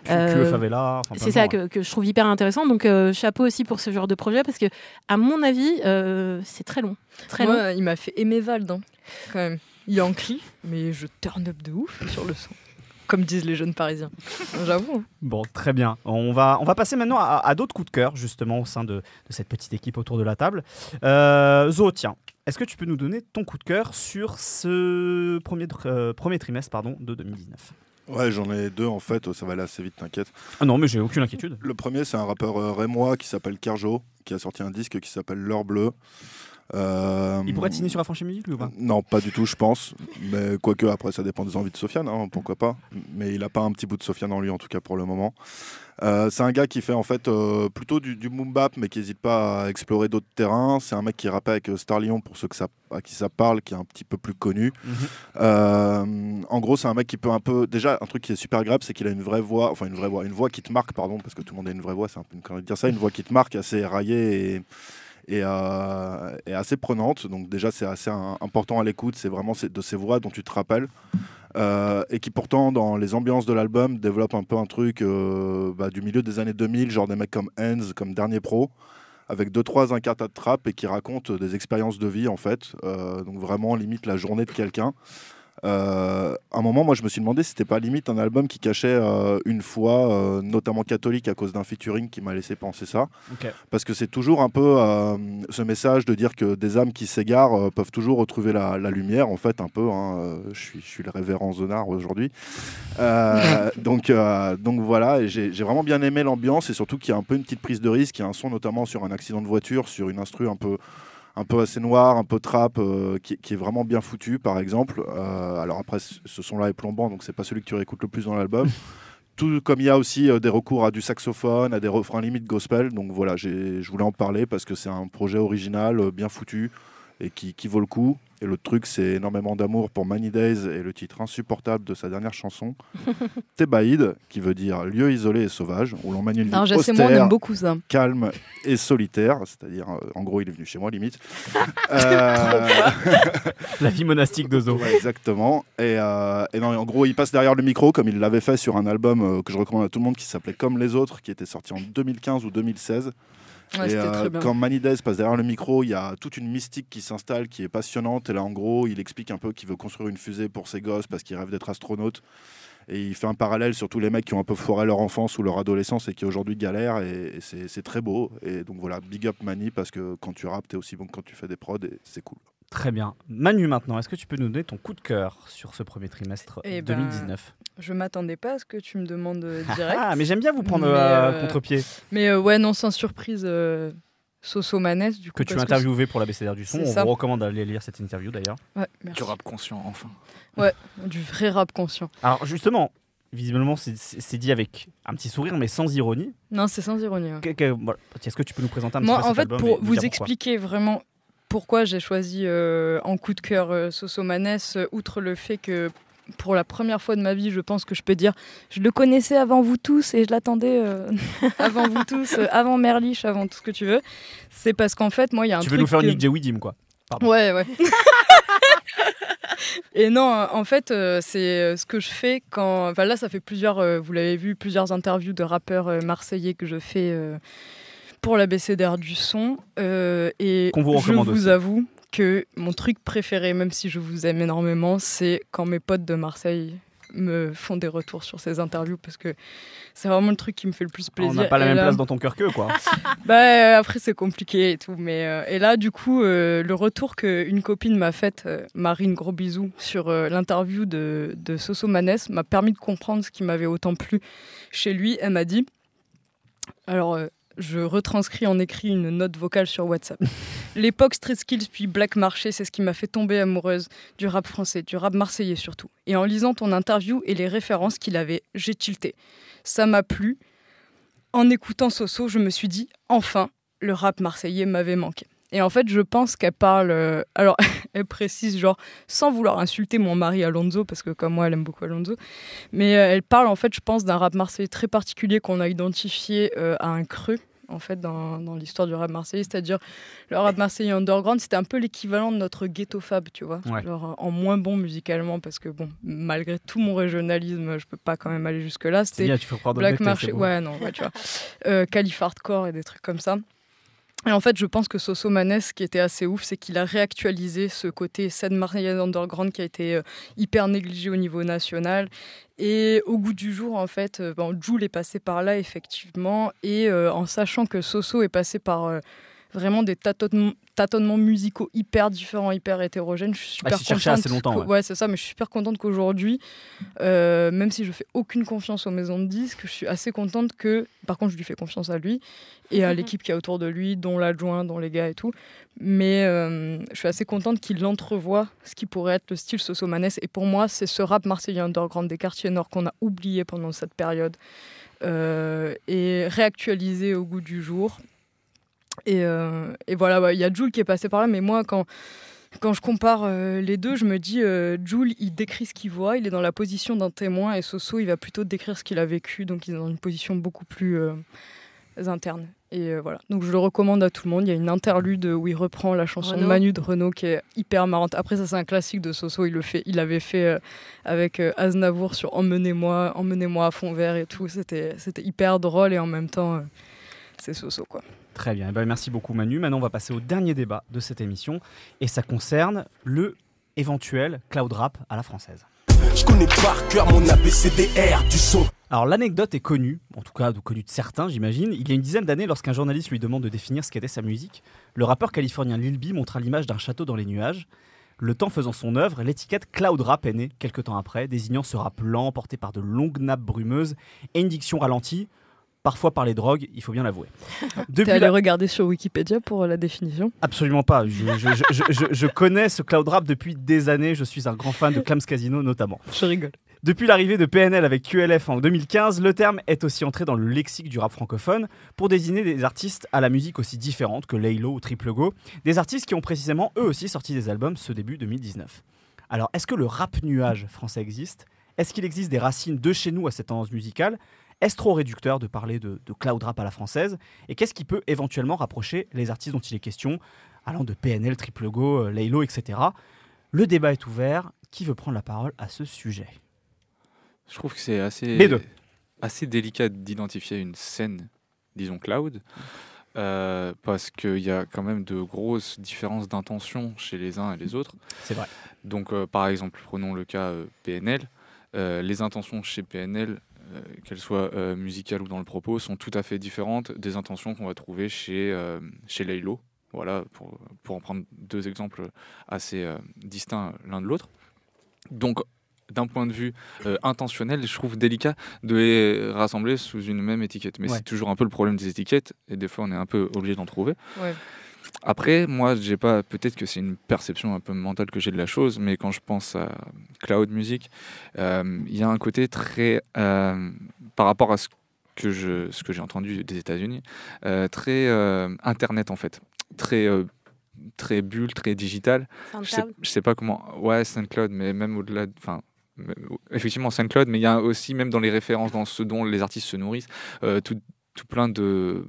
S6: Mm-hmm. c'est ça que, que, je trouve hyper intéressant. Donc chapeau aussi pour ce genre de projet parce que, à mon avis, c'est très long. Très il
S5: m'a fait aimer Vald, hein, quand même. Yankee, mais je turn up de ouf sur le son comme disent les jeunes parisiens. J'avoue.
S1: Bon, très bien. On va, on va passer maintenant à, d'autres coups de cœur, justement, au sein de, cette petite équipe autour de la table. Euh, Zo, tiens, est-ce que tu peux nous donner ton coup de cœur sur ce premier, euh, premier trimestre pardon, de 2019
S4: Ouais, j'en ai deux en fait, ça va aller assez vite, t'inquiète. Ah non, mais j'ai aucune inquiétude. Le premier, c'est un rappeur euh, rémois qui s'appelle Kerjo, qui a sorti un disque qui s'appelle L'heure bleue. Euh, il pourrait être signé sur Affranchi Musique, ou pas Non, pas du tout, je pense. Mais quoique, après, ça dépend des envies de Sofiane, hein, pourquoi pas. Mais il n'a pas un petit bout de Sofiane en lui, en tout cas pour le moment. Euh, c'est un gars qui fait en fait euh, plutôt du, du mais qui n'hésite pas à explorer d'autres terrains. C'est un mec qui rappe avec Star pour ceux que à qui ça parle, qui est un petit peu plus connu. Mhm. en gros, c'est un mec qui peut un peu. Déjà, un truc qui est super grave c'est qu'il a une vraie voix, enfin une vraie voix, une voix qui te marque, pardon, parce que tout le monde a une vraie voix, c'est un peu une de dire ça, une voix qui te marque assez raillée et euh, et, assez prenante. Donc déjà, c'est assez important à l'écoute. C'est vraiment de ces voix dont tu te rappelles. Euh, et qui pourtant dans les ambiances de l'album développe un peu un truc euh, bah, du milieu des années 2000, genre des mecs comme Hans comme Dernier Pro, avec deux trois incartades de trap et qui racontent des expériences de vie en fait, donc vraiment limite la journée de quelqu'un. Euh, à un moment, moi, je me suis demandé si c'était pas limite un album qui cachait euh, une foi, euh, notamment catholique, à cause d'un featuring qui m'a laissé penser ça. Parce que c'est toujours un peu ce message de dire que des âmes qui s'égarent peuvent toujours retrouver la, lumière, en fait, un peu. Hein, je, suis, le révérend Zonard aujourd'hui. donc, donc voilà, j'ai vraiment bien aimé l'ambiance et surtout qu'il y a un peu une petite prise de risque. Il y a un son notamment sur un accident de voiture, sur une instru un peu un peu assez noir, un peu trap, euh, qui, est vraiment bien foutu, par exemple. Euh, alors après, ce son-là est plombant, donc c'est pas celui que tu réécoutes le plus dans l'album. Tout comme il y a aussi euh, des recours à du saxophone, à des refrains limite gospel. Donc voilà, je voulais en parler parce que c'est un projet original, bien foutu et qui, vaut le coup. Et le truc, c'est énormément d'amour pour Many Days et le titre insupportable de sa dernière chanson, Thébaïde, qui veut dire lieu isolé et sauvage, où l'on manie une vie non, je beaucoup ça. calme et solitaire. C'est-à-dire, euh, en gros, il est venu chez moi, limite. Euh, La vie monastique de Ouais, exactement. Et, euh, non, et en gros, il passe derrière le micro, comme il l'avait fait sur un album que je recommande à tout le monde, qui s'appelait Comme les autres, qui était sorti en 2015 ou 2016. Euh, quand manides passe derrière le micro, il y a toute une mystique qui s'installe, qui est passionnante. Et là, en gros, il explique un peu qu'il veut construire une fusée pour ses gosses parce qu'il rêve d'être astronaute. Et il fait un parallèle sur tous les mecs qui ont un peu foiré leur enfance ou leur adolescence et qui aujourd'hui galèrent. Et, c'est très beau. Et donc voilà, big up Mani parce que quand tu rappes, t'es aussi bon que quand tu fais des prods et c'est cool.
S1: Très bien. Manu, maintenant, est-ce que tu peux nous donner ton coup de cœur sur ce premier trimestre 2019 eh
S5: ben, Je m'attendais pas à ce que tu me demandes euh, direct. Ah, mais j'aime bien vous prendre euh, euh, contre-pied. Mais ouais, non, sans surprise. Euh, Soso du coup. Que tu as interviewé pour la BCDR du son. On vous
S1: recommande d'aller lire cette interview d'ailleurs. Ouais, Du rap conscient, enfin.
S5: Ouais, du vrai rap conscient.
S1: Alors justement, visiblement, c'est dit avec un petit sourire, mais sans ironie.
S5: Non, c'est sans ironie.
S1: Est-ce que tu peux nous présenter un petit Moi, en fait, pour vous expliquer
S5: vraiment pourquoi j'ai choisi euh, en coup de cœur euh, Sosomanes euh, outre le fait que pour la première fois de ma vie, je pense que je peux dire, je le connaissais avant vous tous et je l'attendais avant vous tous, avant Merlich, avant tout ce que tu veux. C'est parce qu'en fait, moi, il y a un tu truc. Tu veux nous faire
S1: que... une quoi. Ouais,
S5: ouais. et non, en fait, c'est ce que je fais quand. Enfin, là, ça fait plusieurs. vous l'avez vu, plusieurs interviews de rappeurs marseillais que je fais pour l'abécédaire du son. Euh, et je vous avoue que mon truc préféré, même si je vous aime énormément, c'est quand mes potes de Marseille me font des retours sur ces interviews parce que c'est vraiment le truc qui me fait le plus ah, plaisir. On n'a pas la même place dans ton cœur que quoi. bah euh, après c'est compliqué et tout, mais euh, et là du coup le retour qu'une copine m'a fait, Marine gros bisou, sur l'interview de, de Soso Manès m'a permis de comprendre ce qui m'avait autant plu chez lui. Elle m'a dit, alors je retranscris en écrit une note vocale sur WhatsApp. L'époque Street Skills puis Black Marché, c'est ce qui m'a fait tomber amoureuse du rap français, du rap marseillais surtout. Et en lisant ton interview et les références qu'il avait, j'ai tilté. Ça m'a plu. En écoutant Soso, je me suis dit, enfin, le rap marseillais m'avait manqué. Et en fait, je pense qu'elle parle. Euh, alors, elle précise, genre, sans vouloir insulter mon mari Alonso, parce que comme moi, elle aime beaucoup Alonso. Mais euh, elle parle, en fait, je pense, d'un rap marseillais très particulier qu'on a identifié euh, à un cru en fait, dans, dans l'histoire du rap marseillais. C'est-à-dire, le rap marseillais underground, c'était un peu l'équivalent de notre ghetto fab, tu vois. Genre, en moins bon musicalement, parce que, bon, malgré tout mon régionalisme, je peux pas quand même aller jusque-là. C'était Black Marché. Ouais, non, tu vois. Calif Hardcore et des trucs comme ça. Et en fait, je pense que Soso Manes, ce qui était assez ouf, c'est qu'il a réactualisé ce côté scène marseillaise underground qui a été euh, hyper négligé au niveau national. Et au goût du jour, en fait, euh, bon, Jules est passé par là, effectivement. Et euh, en sachant que Soso est passé par vraiment des tâtonnements, musicaux hyper différents, hyper hétérogènes. Je suis ah, super ah, contente. assez longtemps. Ouais, c'est ça, mais je suis super contente qu'aujourd'hui, euh, même si je fais aucune confiance aux maisons de disques, je suis assez contente que, par contre, je lui fais confiance à lui et à mhm. l'équipe qui est autour de lui, dont l'adjoint, dont les gars et tout. Mais euh, je suis assez contente qu'il entrevoit ce qui pourrait être le style Sosomanes. Et pour moi, c'est ce rap marseillais underground des quartiers nord qu'on a oublié pendant cette période euh, et réactualisé au goût du jour euh, et, voilà, il y a Jules qui est passé par là, mais moi, quand, quand je compare euh, les deux, je me dis, euh, Jules, il décrit ce qu'il voit, il est dans la position d'un témoin, et Soso, il va plutôt décrire ce qu'il a vécu, donc il est dans une position beaucoup plus interne. Et voilà, donc je le recommande à tout le monde. Il y a une interlude où il reprend la chanson Manu de Renault qui est hyper marrante. Après, ça, c'est un classique de Soso, il le fait, il l'avait fait avec Aznavour sur Emmenez-moi, Emmenez-moi à fond vert et tout. C'était hyper drôle, et en même temps, c'est Soso, quoi.
S1: Très bien. Eh ben, merci beaucoup Manu. Maintenant, on va passer au dernier débat de cette émission et ça concerne le éventuel cloud rap à la française. Je connais par cœur mon ABCDR du saut. Alors l'anecdote est connue, en tout cas connue de certains j'imagine. Il y a une dizaine d'années, lorsqu'un journaliste lui demande de définir ce qu'était sa musique, le rappeur californien Lil B montra l'image d'un château dans les nuages. Le temps faisant son œuvre, l'étiquette cloud rap est née quelques temps après, désignant ce rap lent porté par de longues nappes brumeuses et une diction ralentie, parfois par les drogues, il faut bien l'avouer.
S5: Tu as allé regarder sur Wikipédia pour euh, la définition
S1: Absolument pas. Je, connais ce cloud rap depuis des années. Je suis un grand fan de Clams Casino notamment. Je rigole. Depuis l'arrivée de PNL avec QLF en 2015, le terme est aussi entré dans le lexique du rap francophone pour désigner des artistes à la musique aussi différente que Laylo ou Triple Go, des artistes qui ont précisément eux aussi sorti des albums ce début 2019. Alors, est-ce que le rap nuage français existe Est-ce qu'il existe des racines de chez nous à cette tendance musicale est-ce trop réducteur de parler de, cloud rap à la française Et qu'est-ce qui peut éventuellement rapprocher les artistes dont il est question, allant de PNL, Triple Go, euh, Laylo, etc. Le débat est ouvert. Qui veut prendre la parole à ce sujet Je
S3: trouve que c'est assez, assez délicat d'identifier une scène, disons cloud. Euh, parce qu'il y a quand même de grosses différences d'intentions chez les uns et les autres. C'est vrai. Donc, euh, par exemple, prenons le cas PNL. les intentions chez PNL euh, qu'elles soient euh, musicales ou dans le propos, sont tout à fait différentes des intentions qu'on va trouver chez, euh, chez Voilà, pour, en prendre deux exemples assez distincts l'un de l'autre. Donc, d'un point de vue intentionnel, je trouve délicat de les rassembler sous une même étiquette. Mais c'est toujours un peu le problème des étiquettes, et des fois on est un peu obligé d'en trouver. Ouais. Après, moi, j'ai pas. Peut-être que c'est une perception un peu mentale que j'ai de la chose, mais quand je pense à cloud music, euh, il y a un côté très euh, par rapport à ce que je, ce que j'ai entendu des États-Unis, euh, très internet en fait, très très bulle, très digital. Je sais, je sais pas comment. Ouais, Saint-Cloud, mais même au-delà. Enfin, de, effectivement SoundCloud, mais il y a aussi même dans les références, dans ce dont les artistes se nourrissent, tout, tout plein de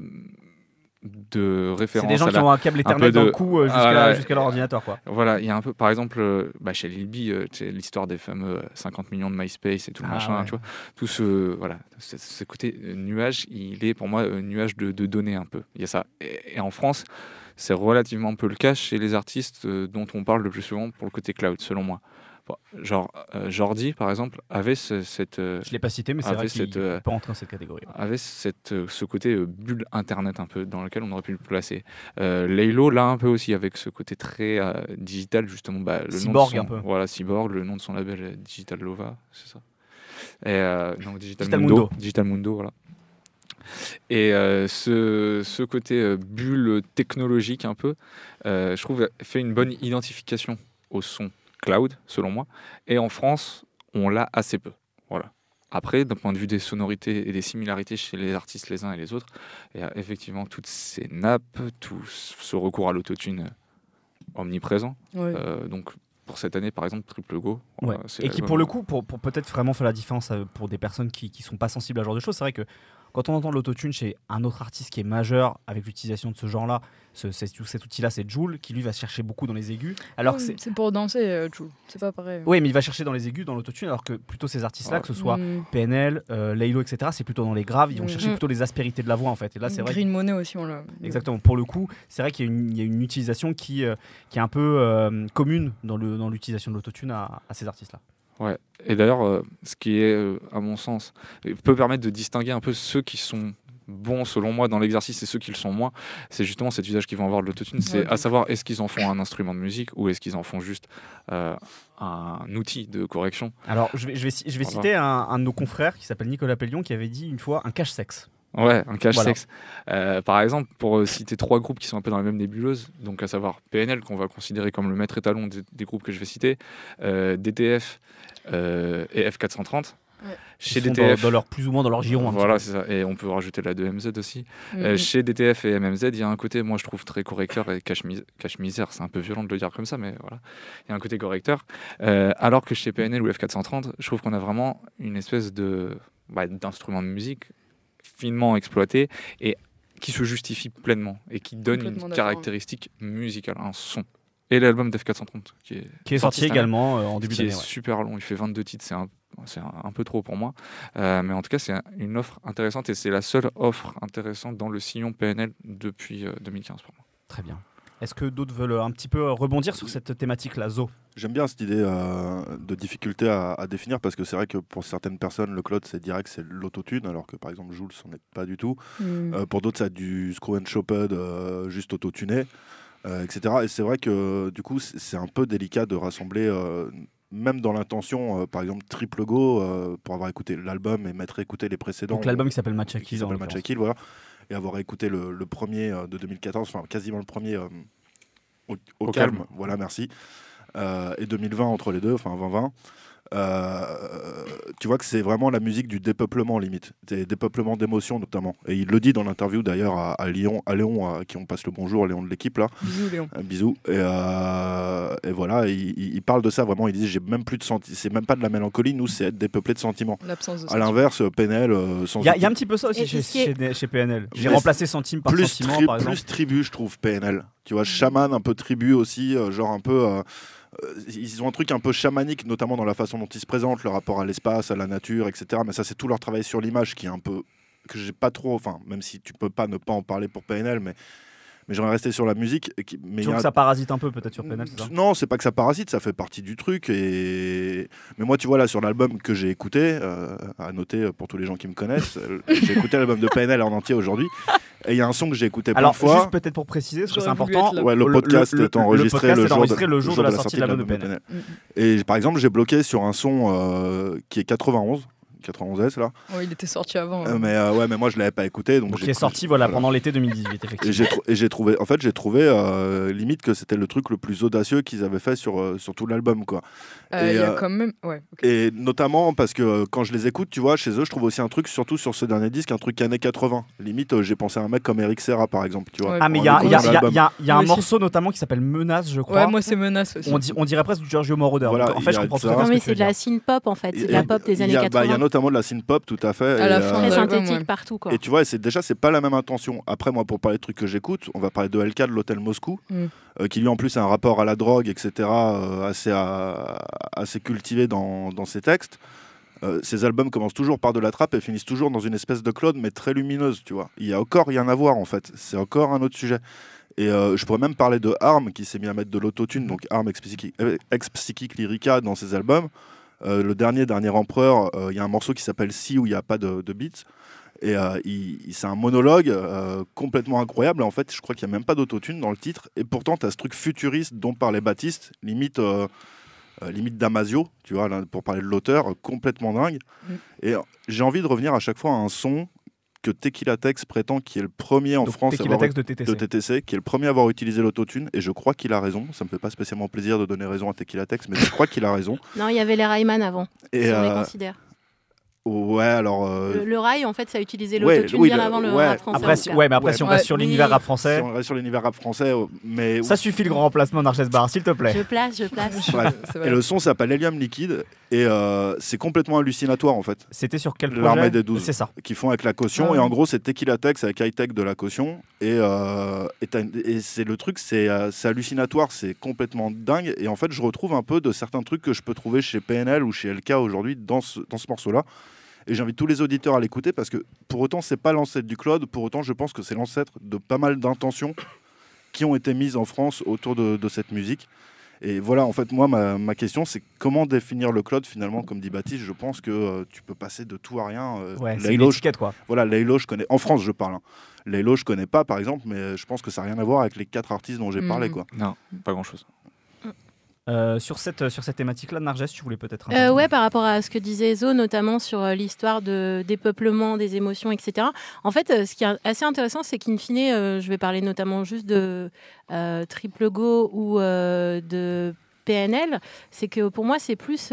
S3: de référence. C'est des gens qui ont un câble Ethernet dans de... le euh, ah, jusqu'à leur ordinateur. Quoi. Voilà, il y a un peu, par exemple, euh, bah, chez Lilby, euh, l'histoire des fameux 50 millions de MySpace et tout le ah, machin, tu vois. Tout ce, voilà, ce, côté nuage, il est pour moi nuage de, données un peu. Il y a ça. et en France, c'est relativement peu le cas chez les artistes dont on parle le plus souvent pour le côté cloud, selon moi genre euh, Jordi par exemple avait ce, cette euh, je l'ai pas cité mais c'est vrai qu'il euh, cette catégorie avait cette ce côté bulle internet un peu dans lequel on aurait pu le placer Laylo là un peu aussi avec ce côté très digital justement bah, cyborg un peu voilà cyborg le nom de son label Digital Lova c'est ça et digital, Mundo, Digital Mundo voilà et ce, ce, côté bulle technologique un peu, je trouve, fait une bonne identification au son cloud, selon moi. Et en France, on l'a assez peu. Voilà. Après, d'un point de vue des sonorités et des similarités chez les artistes les uns et les autres, il y a effectivement toutes ces nappes, tout ce recours à l'autotune euh, omniprésent. Euh, donc pour cette année, par exemple, Triple Go. Euh, et qui, pour le
S1: coup, pour, peut-être vraiment faire la différence pour des personnes qui ne sont pas sensibles à ce genre de choses, c'est vrai que quand on entend l'autotune chez un autre artiste qui est majeur avec l'utilisation de ce genre-là, cet outil-là, c'est Joule qui lui va chercher beaucoup dans les aigus. Alors c'est
S5: pour danser, euh, Joule. C'est pas pareil. Oui,
S1: mais il va chercher dans les aigus, dans l'autotune, alors que plutôt ces artistes-là, que ce ah, soit hmm. PNL, euh, Laylo, etc., c'est plutôt dans les graves. Ils vont hmm. chercher plutôt les aspérités de la voix, en fait. Et là, c'est vrai. Green monnaie Money aussi, on l'a. Exactement. Pour le coup, c'est vrai qu'il y, a une utilisation euh, qui, est un peu commune dans l'utilisation de l'autotune à ces artistes-là.
S3: Ouais. Et d'ailleurs, euh, ce qui est, euh, à mon sens, peut permettre de distinguer un peu ceux qui sont bons selon moi dans l'exercice et ceux qui le sont moins, c'est justement cet usage qu'ils vont avoir de l'autotune, c'est à savoir est-ce qu'ils en font un instrument de musique ou est-ce qu'ils en font juste euh, un outil de correction. Alors je vais, je vais, je vais citer
S1: un, de nos confrères qui s'appelle Nicolas Pellion qui avait dit une fois un cache-sexe. Ouais, un cache-sexe.
S3: par exemple, pour citer trois groupes qui sont un peu dans la même nébuleuse, donc à savoir PNL qu'on va considérer comme le maître étalon des, groupes que je vais citer, DTF euh, et F430. Chez DTF, dans, leur plus ou moins dans leur giron. Hein, voilà, c'est ça. Et on peut rajouter la 2MZ aussi. Mm-hmm. Euh, chez DTF et MMZ, il y a un côté, moi je trouve très correcteur et cache, misère. C'est un peu violent de le dire comme ça, mais voilà, il y a un côté correcteur. Euh, alors que chez PNL ou F430, je trouve qu'on a vraiment une espèce de bah, d'instrument de musique finement exploité et qui se justifie pleinement et qui donne une caractéristique musicale, un son et l'album Def 430 qui est, sorti, également euh, en début d'année. est super long, il fait 22 titres, c'est un, un, peu trop pour moi. Euh, mais en tout cas, c'est une offre intéressante et c'est la seule offre intéressante dans le sillon PNL
S4: depuis 2015 euh, pour moi. Très bien.
S1: Est-ce que d'autres veulent un petit peu rebondir sur cette thématique-là,
S3: Zo
S4: J'aime bien cette idée de difficulté à, définir parce que c'est vrai que pour certaines personnes, le cloud c'est direct, c'est l'autotune, alors que par exemple Jules, s'en est pas du tout. Hmm. pour d'autres, ça a du screw and chopped juste autotuné. Euh, etc. Et c'est vrai que du coup, c'est un peu délicat de rassembler, euh, même dans l'intention, euh, par exemple, Triple Go, pour avoir écouté l'album et mettre écouter les précédents. Donc l'album qui s'appelle match voilà. Et avoir écouté le, premier de 2014, enfin quasiment le premier au, calme. calme. Voilà, merci. et 2020 entre les deux, enfin 2020. Euh, tu vois que c'est vraiment la musique du dépeuplement limite, des dépeuplements d'émotions notamment. Et il le dit dans l'interview d'ailleurs à, Lyon, à Léon, à euh, qui on passe le bonjour, à Léon de l'équipe là. Bisous Léon. Un euh, bisou. Et, et voilà, il, parle de ça vraiment. Il dit j'ai même plus de sentiments, c'est même pas de la mélancolie, nous c'est être dépeuplé de sentiments. L'absence de. À l'inverse, PNL. Il y, a un petit peu ça aussi chez,
S1: PNL. J'ai remplacé sentiment par plus sentiment par exemple. Plus
S4: tribu, je trouve PNL. Tu vois, chaman un peu tribu aussi, genre un peu. Euh, ils ont un truc un peu chamanique, notamment dans la façon dont ils se présentent, leur rapport à l'espace, à la nature, etc. Mais ça, c'est tout leur travail sur l'image qui est un peu que j'ai pas trop, enfin, même si tu peux pas ne pas en parler pour PNL, mais mais j'aimerais rester sur la musique. Mais tu que ça
S1: parasite un peu peut-être sur PNL
S4: Non, c'est pas que ça parasite, ça fait partie du truc. Et... Mais moi, tu vois, là, sur l'album que j'ai écouté, euh, à noter pour tous les gens qui me connaissent, euh, j'ai écouté l'album de PNL en entier aujourd'hui. Et il y a un son que j'ai écouté plusieurs fois. Juste peut-être pour préciser, parce que c'est important. Ouais, le, podcast est enregistré le, jour, de, la, sortie de l'album de PNL. Et par exemple, j'ai bloqué sur un son euh, qui est 91, 91S là.
S5: il était sorti avant. Hein. Euh, mais
S4: euh, ouais, mais moi je l'avais pas écouté donc. il est
S1: sorti voilà, pendant l'été
S4: 2018 effectivement. Et j'ai trouvé, en fait j'ai trouvé euh, limite que c'était le truc le plus audacieux qu'ils avaient fait sur sur tout l'album quoi. et, y a quand même, ouais, Et notamment parce que quand je les écoute, tu vois, chez eux je trouve aussi un truc, surtout sur ce dernier disque, un truc années 80. Limite j'ai pensé à un mec comme Eric Serra par exemple, tu vois. ah mais il y, a, y, a, un morceau
S1: notamment qui s'appelle Menace je crois. Ouais moi c'est Menace aussi. On, dit, on
S4: dirait presque Giorgio Moroder. en fait je comprends mais c'est de
S6: la synth pop en fait, c'est de la pop bah, des années 80
S4: mode de la synth pop, tout à fait. À et, euh, synthétique partout. Et tu vois, c'est déjà, c'est pas la même intention. Après, moi, pour parler de trucs que j'écoute, on va parler de LK, de l'hôtel Moscou, mm. euh, qui lui en plus a un rapport à la drogue, etc., euh, assez, assez cultivé dans, ses textes. ses albums commencent toujours par de la trappe et finissent toujours dans une espèce de cloud, mais très lumineuse, tu vois. Il y a encore rien à voir, en fait. C'est encore un autre sujet. Et je pourrais même parler de Arm qui s'est mis à mettre de l'autotune, donc Arm ex-psychique lyrica dans ses albums. Euh, le dernier, dernier empereur, euh, il y a un morceau qui s'appelle Si où il n'y a pas de, beats. Et euh, c'est un monologue complètement incroyable. En fait, je crois qu'il n'y a même pas d'autotune dans le titre. Et pourtant, tu as ce truc futuriste dont parlait Baptiste, limite. limite Damasio, tu vois, pour parler de l'auteur, complètement dingue. Et j'ai envie de revenir à chaque fois à un son que Tex prétend qu'il est le premier en France de, TTC. qui est le premier à avoir utilisé l'autotune, et je crois qu'il a raison. Ça me fait pas spécialement plaisir de donner raison à Tequilatex, mais je crois qu'il a raison.
S6: Non, il y avait les Rayman avant.
S4: Et on les euh, considère. Ouais, alors. Euh, le,
S6: rail, en fait, ça a utilisé l'autotune bien avant le rap français. Après, si, ouais, mais après,
S4: si on reste sur l'univers rap français. on sur l'univers rap français, mais. Ça suffit le grand remplacement d'Arches Bar, s'il te plaît. Je
S6: place, je place. et le
S4: son s'appelle Helium Liquide, et euh, c'est complètement hallucinatoire, en fait. C'était sur quel L'armée des 12. C'est ça. Qui font avec la caution, ah et en gros, c'est Tequila c'est avec hightech Tech de la caution, et, euh, c'est le truc, c'est hallucinatoire, c'est complètement dingue, et en fait, je retrouve un peu de certains trucs que je peux trouver chez PNL ou chez LK aujourd'hui dans dans ce morceau-là. Et j'invite tous les auditeurs à l'écouter parce que pour autant, c'est pas l'ancêtre du cloud. Pour autant, je pense que c'est l'ancêtre de pas mal d'intentions qui ont été mises en France autour de, cette musique. Et voilà, en fait, moi, ma, question, c'est comment définir le cloud finalement, comme dit Baptiste. Je pense que euh, tu peux passer de tout à rien. Euh, ouais, c'est quoi. Voilà, Laylo, je connais. En France, je parle. Hein. je je connais pas, par exemple, mais je pense que ça n'a rien à voir avec les quatre artistes dont j'ai mm. parlé, quoi. Non, pas grand-chose.
S1: Euh, sur cette, sur cette thématique-là, Narges, tu voulais peut-être. Oui, euh,
S6: ouais, par rapport à ce que disait Zo, notamment sur euh, l'histoire de dépeuplement des émotions, etc. En fait, ce qui est assez intéressant, c'est qu'in fine, je vais parler notamment juste de Triple Go ou de PNL, c'est que pour moi, c'est plus,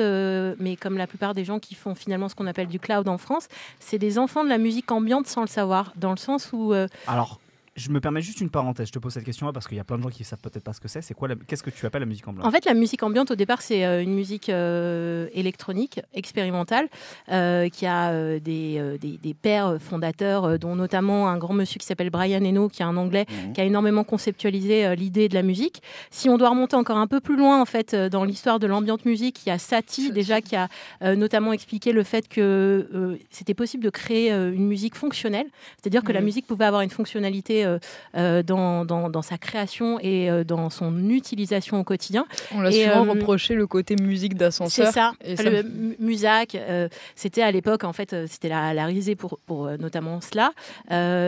S6: mais comme la plupart des gens qui font finalement ce qu'on appelle du cloud en France, c'est des enfants de la musique ambiante sans le savoir, dans le sens où. Alors,
S1: je me permets juste une parenthèse, je te pose cette question-là parce qu'il y a plein de gens qui ne savent peut-être pas ce que c'est. C'est quoi Qu'est-ce que tu appelles la musique ambiante En fait,
S6: la musique ambiante, au départ, c'est euh, une musique euh, électronique, expérimentale, euh, qui a des, des, pères fondateurs, dont notamment un grand monsieur qui s'appelle Brian Eno, qui est un anglais, mhm. qui a énormément conceptualisé l'idée de la musique. Si on doit remonter encore un peu plus loin, en fait, dans l'histoire de l'ambiante musique, il y a Satie, déjà, qui a notamment expliqué le fait que c'était possible de créer une musique fonctionnelle, c'est-à-dire que la mhm. musique pouvait avoir une fonctionnalité euh, euh, dans, sa création et euh, dans son utilisation au quotidien. On l'a souvent
S5: reproché le côté musique d'ascenseur. C'est ça.
S6: Musac, c'était à l'époque, en fait, c'était la, risée pour, pour notamment cela.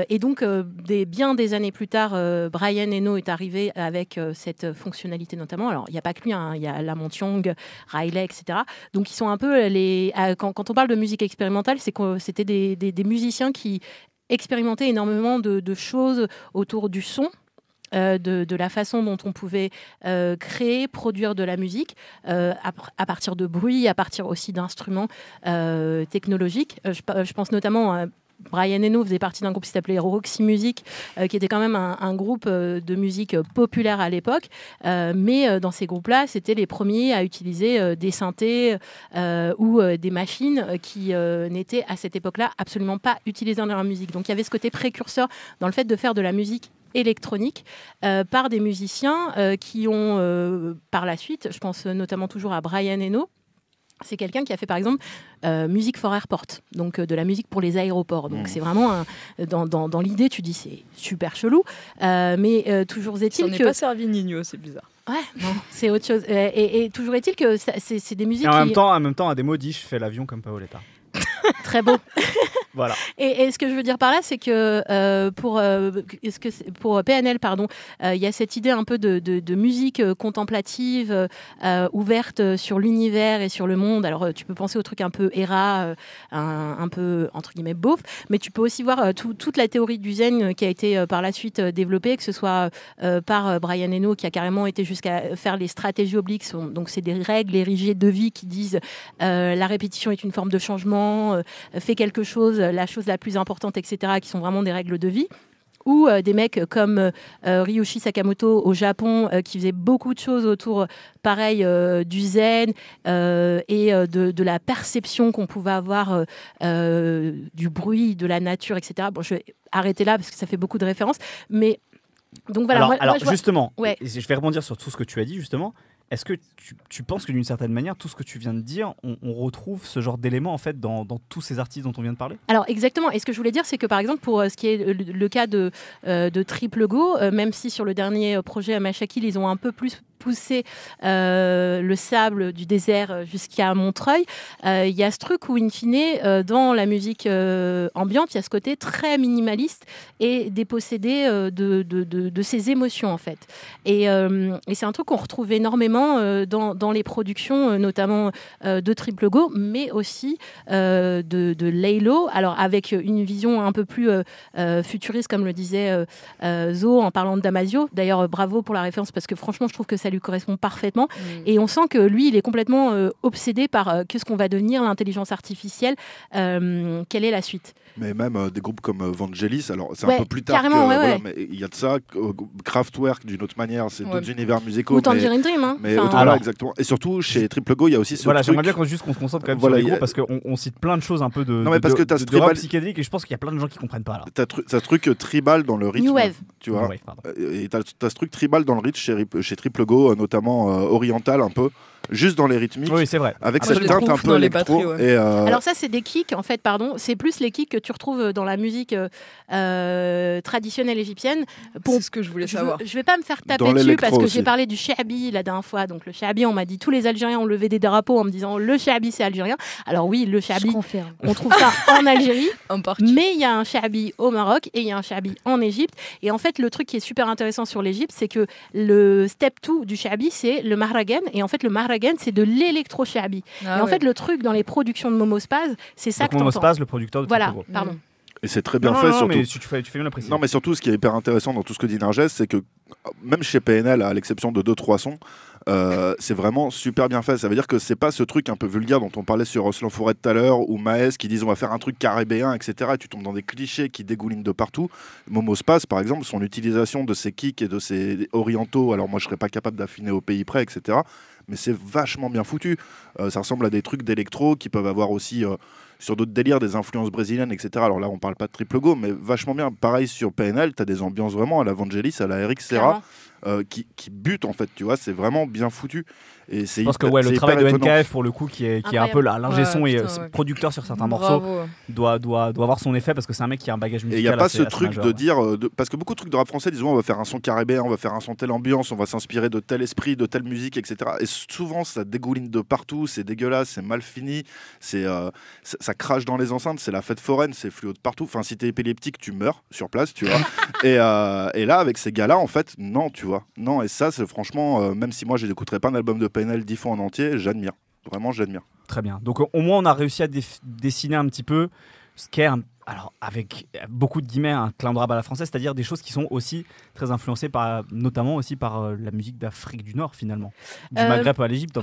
S6: et donc, des, bien des années plus tard, Brian Eno est arrivé avec cette fonctionnalité notamment. Alors, il n'y a pas que lui, hein, il y a Young, Riley, etc. Donc, ils sont un peu les. quand, on parle de musique expérimentale, c'est c'était des, des musiciens qui expérimenté énormément de, choses autour du son. Euh, de, la façon dont on pouvait euh, créer, produire de la musique euh, à, partir de bruit, à partir aussi d'instruments technologiques. Je, pense notamment Brian Eno faisait partie d'un groupe qui s'appelait Roxy Music, euh, qui était quand même un, groupe euh, de musique euh, populaire à l'époque. mais dans ces groupes-là, c'était les premiers à utiliser des synthés ou des machines qui n'étaient à cette époque-là absolument pas utilisées dans leur musique. Donc il y avait ce côté précurseur dans le fait de faire de la musique électronique par des musiciens qui ont par la suite, je pense notamment toujours à Brian Eno, c'est quelqu'un qui a fait par exemple euh, musique for airport, donc euh, de la musique pour les aéroports. Donc mmh. c'est vraiment dans, l'idée, tu dis c'est super chelou, euh, mais toujours est-il que. On n'est pas servi Nino, c'est bizarre. Ouais, non, c'est autre chose. Et, toujours est-il que c'est des musiques. en, même temps,
S1: en même temps, à des maudits, je fais l'avion comme Paoletta. Très
S5: beau. voilà.
S6: Et, ce que je veux dire par là, c'est que euh, pour euh, est-ce que c'est pour PNL, pardon, euh, il y a cette idée un peu de, de, de musique euh, contemplative ouverte sur l'univers et sur le monde. Alors tu peux penser au truc un peu ERA, un, un, peu entre guillemets beauf, mais tu peux aussi voir tout, toute la théorie du zen qui a été par la suite développée, que ce soit par Brian Eno qui a carrément été jusqu'à faire les stratégies obliques. Donc c'est des règles érigées de vie qui disent la répétition est une forme de changement euh, fait quelque chose, euh, la chose la plus importante, etc., qui sont vraiment des règles de vie ou euh, des mecs comme Ryushi Sakamoto au Japon qui faisait beaucoup de choses autour pareil du zen et de, la perception qu'on pouvait avoir du bruit de la nature etc bon je vais arrêter là parce que ça fait beaucoup de références mais donc voilà alors, moi, justement
S1: je vais rebondir sur tout ce que tu as dit justement est-ce que tu, penses que d'une certaine manière, tout ce que tu viens de dire, on, retrouve ce genre d'éléments en fait dans, tous ces artistes dont on vient de parler
S6: Alors exactement. Et ce que je voulais dire, c'est que par exemple pour euh, ce qui est le, cas de, euh, de Triple Go, euh, même si sur le dernier projet à Machakil, ils ont un peu plus pousser euh, le sable du désert jusqu'à Montreuil, euh, il y a ce truc où, in fine, euh, dans la musique ambiante, il y a ce côté très minimaliste et dépossédé de, de, de, ses émotions, en fait. Et, et c'est un truc qu'on retrouve énormément dans, dans, les productions, notamment de Triple Go, mais aussi de, de Laylo, alors avec une vision un peu plus futuriste, comme le disait Zo en parlant de Damasio. D'ailleurs, bravo pour la référence, parce que franchement, je trouve que ça lui correspond parfaitement. Mm. Et on sent que lui, il est complètement euh, obsédé par euh, qu'est-ce qu'on va devenir, l'intelligence artificielle, euh, quelle est la suite
S4: mais même euh, des groupes comme euh, Vangelis, alors c'est un peu plus tard, il y a de ça, Kraftwerk d'une autre manière, c'est d'autres univers musicaux. dire une Dream, hein. Mais enfin, exactement. Et surtout chez Triple Go, il y a aussi ce Voilà, j'aimerais bien qu'on juste se concentre quand même sur les groupes parce
S1: qu'on on cite plein de choses un peu de non, mais parce que as tribal... psychédélique et je pense qu'il y a plein de gens qui comprennent pas là.
S4: T'as ce truc euh, tribal dans le rythme, New Wave. tu vois. et t'as ce truc tribal dans le rythme chez, Triple Go, notamment oriental un peu juste dans les rythmiques. Oui, c'est vrai. Avec ah, cette teinte un peu euh, Alors ça,
S6: c'est des kicks, en fait, pardon. C'est plus les kicks que tu retrouves dans la musique euh, euh, traditionnelle égyptienne. Pour... C'est ce que je voulais savoir. Je, vais pas me faire taper dessus parce que j'ai parlé du shabi la dernière fois. Donc le shabi, on m'a dit tous les Algériens ont levé des drapeaux en me disant le shabi, c'est algérien. Alors oui, le shabi, on trouve ça en Algérie, en mais il y a un shabi au Maroc et il y a un shabi en Égypte. Et en fait, le truc qui est super intéressant sur l'Égypte, c'est que le step 2 du shabi, c'est le maragan. Et en fait, le c'est de lélectro ah et en fait, le truc dans les productions de Momospaz, c'est ça que. que Momospaz, le producteur de Voilà, pardon.
S4: Et c'est très bien fait. surtout... mais Non, mais surtout, ce qui est hyper intéressant dans tout ce que dit Narges, c'est que même chez PNL, à l'exception de 2-3 sons, euh, c'est vraiment super bien fait. Ça veut dire que c'est pas ce truc un peu vulgaire dont on parlait sur Oslan Forêt tout à l'heure, ou Maes qui disent on va faire un truc caribéen, etc. Et tu tombes dans des clichés qui dégoulinent de partout. Momo Space, par exemple, son utilisation de ses kicks et de ses orientaux, alors moi je serais pas capable d'affiner au pays près, etc mais c'est vachement bien foutu. Euh, ça ressemble à des trucs d'électro qui peuvent avoir aussi euh, sur d'autres délires des influences brésiliennes, etc. Alors là, on parle pas de triple go, mais vachement bien. Pareil sur PNL, tu as des ambiances vraiment à la Vangelis, à la Eric Serra. Euh, qui, bute en fait, tu vois, c'est vraiment bien foutu. Et c'est pense que ouais, le travail de NKF
S1: pour le coup qui est, qui est un peu l'ingé son et euh, producteur sur certains morceaux doit, doit, doit avoir son effet parce que c'est un mec qui a un bagage musical. Et il n'y a pas ce truc de
S4: dire, euh, parce que beaucoup de trucs de rap français disent on va faire un son caribéen, on va faire un son telle ambiance, on va s'inspirer de tel esprit, de telle musique, etc. Et souvent ça dégouline de partout, c'est dégueulasse, c'est mal fini, c'est ça, crache dans les enceintes, c'est la fête foraine, c'est fluo de partout. Enfin, si t'es épileptique, tu meurs sur place, tu vois. et, et là, avec ces gars-là, en fait, non, tu vois. Non, et ça, c'est franchement, euh, même si moi, je n'écouterai pas un album de PNL dix fois en entier, j'admire. Vraiment, j'admire. Très bien.
S1: Donc, au moins, on a réussi à dessiner un petit peu ce qu'est un alors avec euh, beaucoup de guillemets, un clin à la française, c'est-à-dire des choses qui sont aussi très influencées par, notamment aussi par euh, la musique d'Afrique du Nord finalement, du euh, Maghreb à l'Égypte.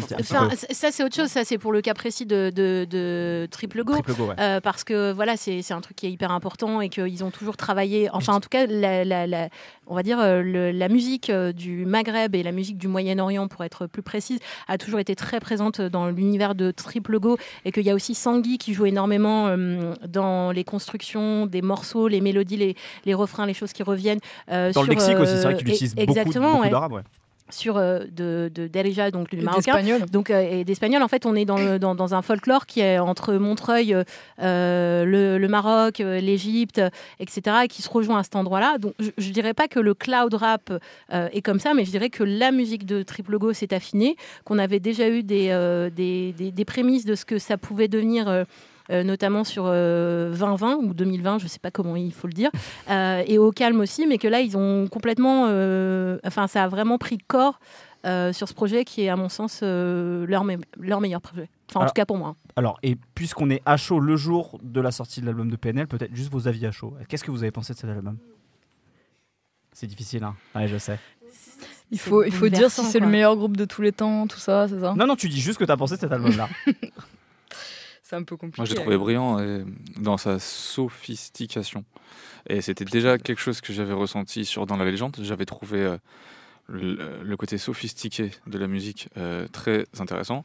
S6: Ça c'est autre chose, ça c'est pour le cas précis de, de, de Triple Go, parce que voilà c'est un truc qui est hyper important et qu'ils ont toujours travaillé, enfin en tout cas on va dire la musique du Maghreb et la musique du Moyen-Orient pour être plus précise a toujours été très présente dans l'univers de Triple Go et qu'il y a aussi Sangui qui joue énormément dans les constructions des morceaux, les mélodies, les, refrains, les choses qui reviennent. Euh, dans le Mexique aussi, c'est vrai euh, qu'il utilise e- beaucoup, beaucoup sur euh, de, donc du marocain, donc et d'espagnol. En fait, on est dans, un folklore qui est entre Montreuil, le, Maroc, l'Égypte, etc., qui se rejoint à cet endroit-là. Donc, je, ne dirais pas que le cloud rap est comme ça, mais je dirais que la musique de Triple Go s'est affinée, qu'on avait déjà eu des des, des, prémices de ce que ça pouvait devenir euh, notamment sur 2020 euh, ou 2020, je ne sais pas comment il faut le dire, euh, et au calme aussi, mais que là, ils ont complètement. enfin, ça a vraiment pris corps. sur ce projet qui est, à mon sens, leur, leur, meilleur projet. Enfin, en tout cas pour moi. Hein.
S1: Alors, et puisqu'on est à chaud le jour de la sortie de l'album de PNL, peut-être juste vos avis à chaud. Qu'est-ce que vous avez pensé de cet album C'est difficile, hein Ouais, je sais.
S5: Il faut, il faut dire si c'est le meilleur groupe de tous les temps, tout ça, c'est ça Non,
S1: non, tu dis juste que tu as pensé de cet album-là. un peu compliqué. Moi, j'ai hein. trouvé
S3: brillant dans sa sophistication. Et c'était déjà quelque chose que j'avais ressenti sur Dans la légende. J'avais trouvé euh, le, côté sophistiqué de la musique euh, très intéressant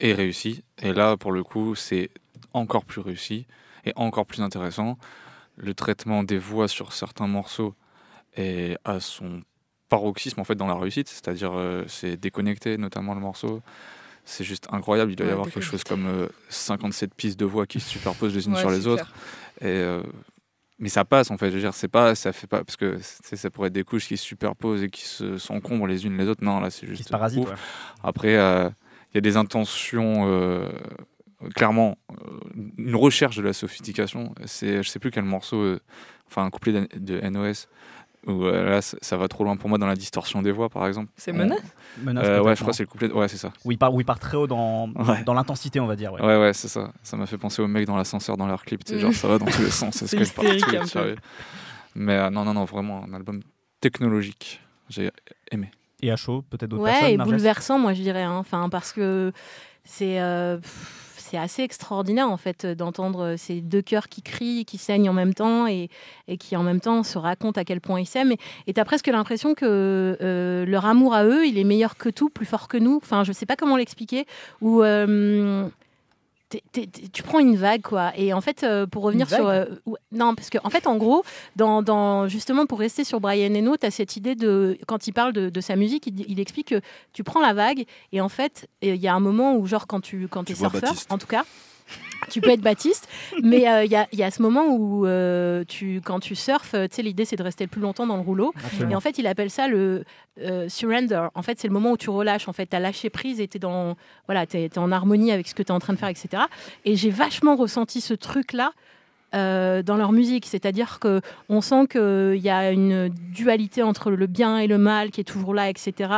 S3: et réussi. Et là, pour le coup, c'est encore plus réussi et encore plus intéressant. Le traitement des voix sur certains morceaux est à son paroxysme en fait dans la réussite, c'est-à-dire euh, c'est déconnecté, notamment le morceau c'est juste incroyable. Il doit y avoir quelque chose comme 57 euh, pistes de voix qui se superposent les unes sur les autres. Et, euh, mais ça passe en fait. Je veux dire, c'est pas, ça fait pas parce que ça pourrait être des couches qui se superposent et qui s'encombrent les unes les autres. Non, là, c'est juste. Qui Après, euh, il y a des intentions. Clairement, une recherche de la sophistication. C'est, je sais plus quel morceau, enfin un couplet de NOS, où, euh, là, ça va trop loin pour moi dans la distorsion des voix, par exemple. C'est Menace euh, euh, Ouais, je crois c'est le couplet. Ouais, c'est ça. Oui,
S1: il part, très haut dans, dans l'intensité, on va dire. Ouais,
S3: ouais, c'est ça. Ça m'a fait penser aux mecs dans l'ascenseur dans leur clip. genre, ça va dans tous les sens. C'est ce que je Mais non, non, non, vraiment, un album technologique. J'ai aimé. Et à chaud, peut-être d'autres personnes. Ouais, et bouleversant,
S6: moi, je dirais. Hein. Enfin, parce que c'est c'est assez extraordinaire en fait euh, d'entendre euh, ces deux cœurs qui crient, qui saignent en même temps et, qui en même temps se racontent à quel point ils s'aiment. Et tu as presque l'impression que euh, leur amour à eux, il est meilleur que tout, plus fort que nous. Enfin, je sais pas comment l'expliquer. Ou tu prends une vague, quoi. Et en fait, euh, pour revenir sur. Euh, non, parce que, fait, en gros, dans, justement, pour rester sur Brian Eno, tu as cette idée de. Quand il parle de, sa musique, il, explique que tu prends la vague, et en fait, il y a un moment où, genre, quand tu quand tu es surfeur, en tout cas, tu peux être Baptiste, mais euh, il y, a, ce moment où euh, tu, quand tu surfes, euh, tu sais, l'idée c'est de rester le plus longtemps dans le rouleau. Et en fait, il appelle ça le surrender. En fait, c'est le moment où tu relâches. En fait, tu as lâché prise et tu es, dans, voilà, en harmonie avec ce que tu es en train de faire, etc. Et j'ai vachement ressenti ce truc-là. dans leur musique. C'est-à-dire que on sent qu'il y a une dualité entre le bien et le mal qui est toujours là, etc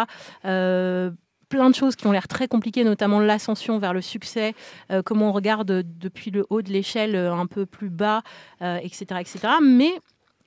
S6: plein de choses qui ont l'air très compliquées, notamment l'ascension vers le succès, euh, comment on regarde depuis le haut de l'échelle euh, un peu plus bas, etc., euh, etc. Mais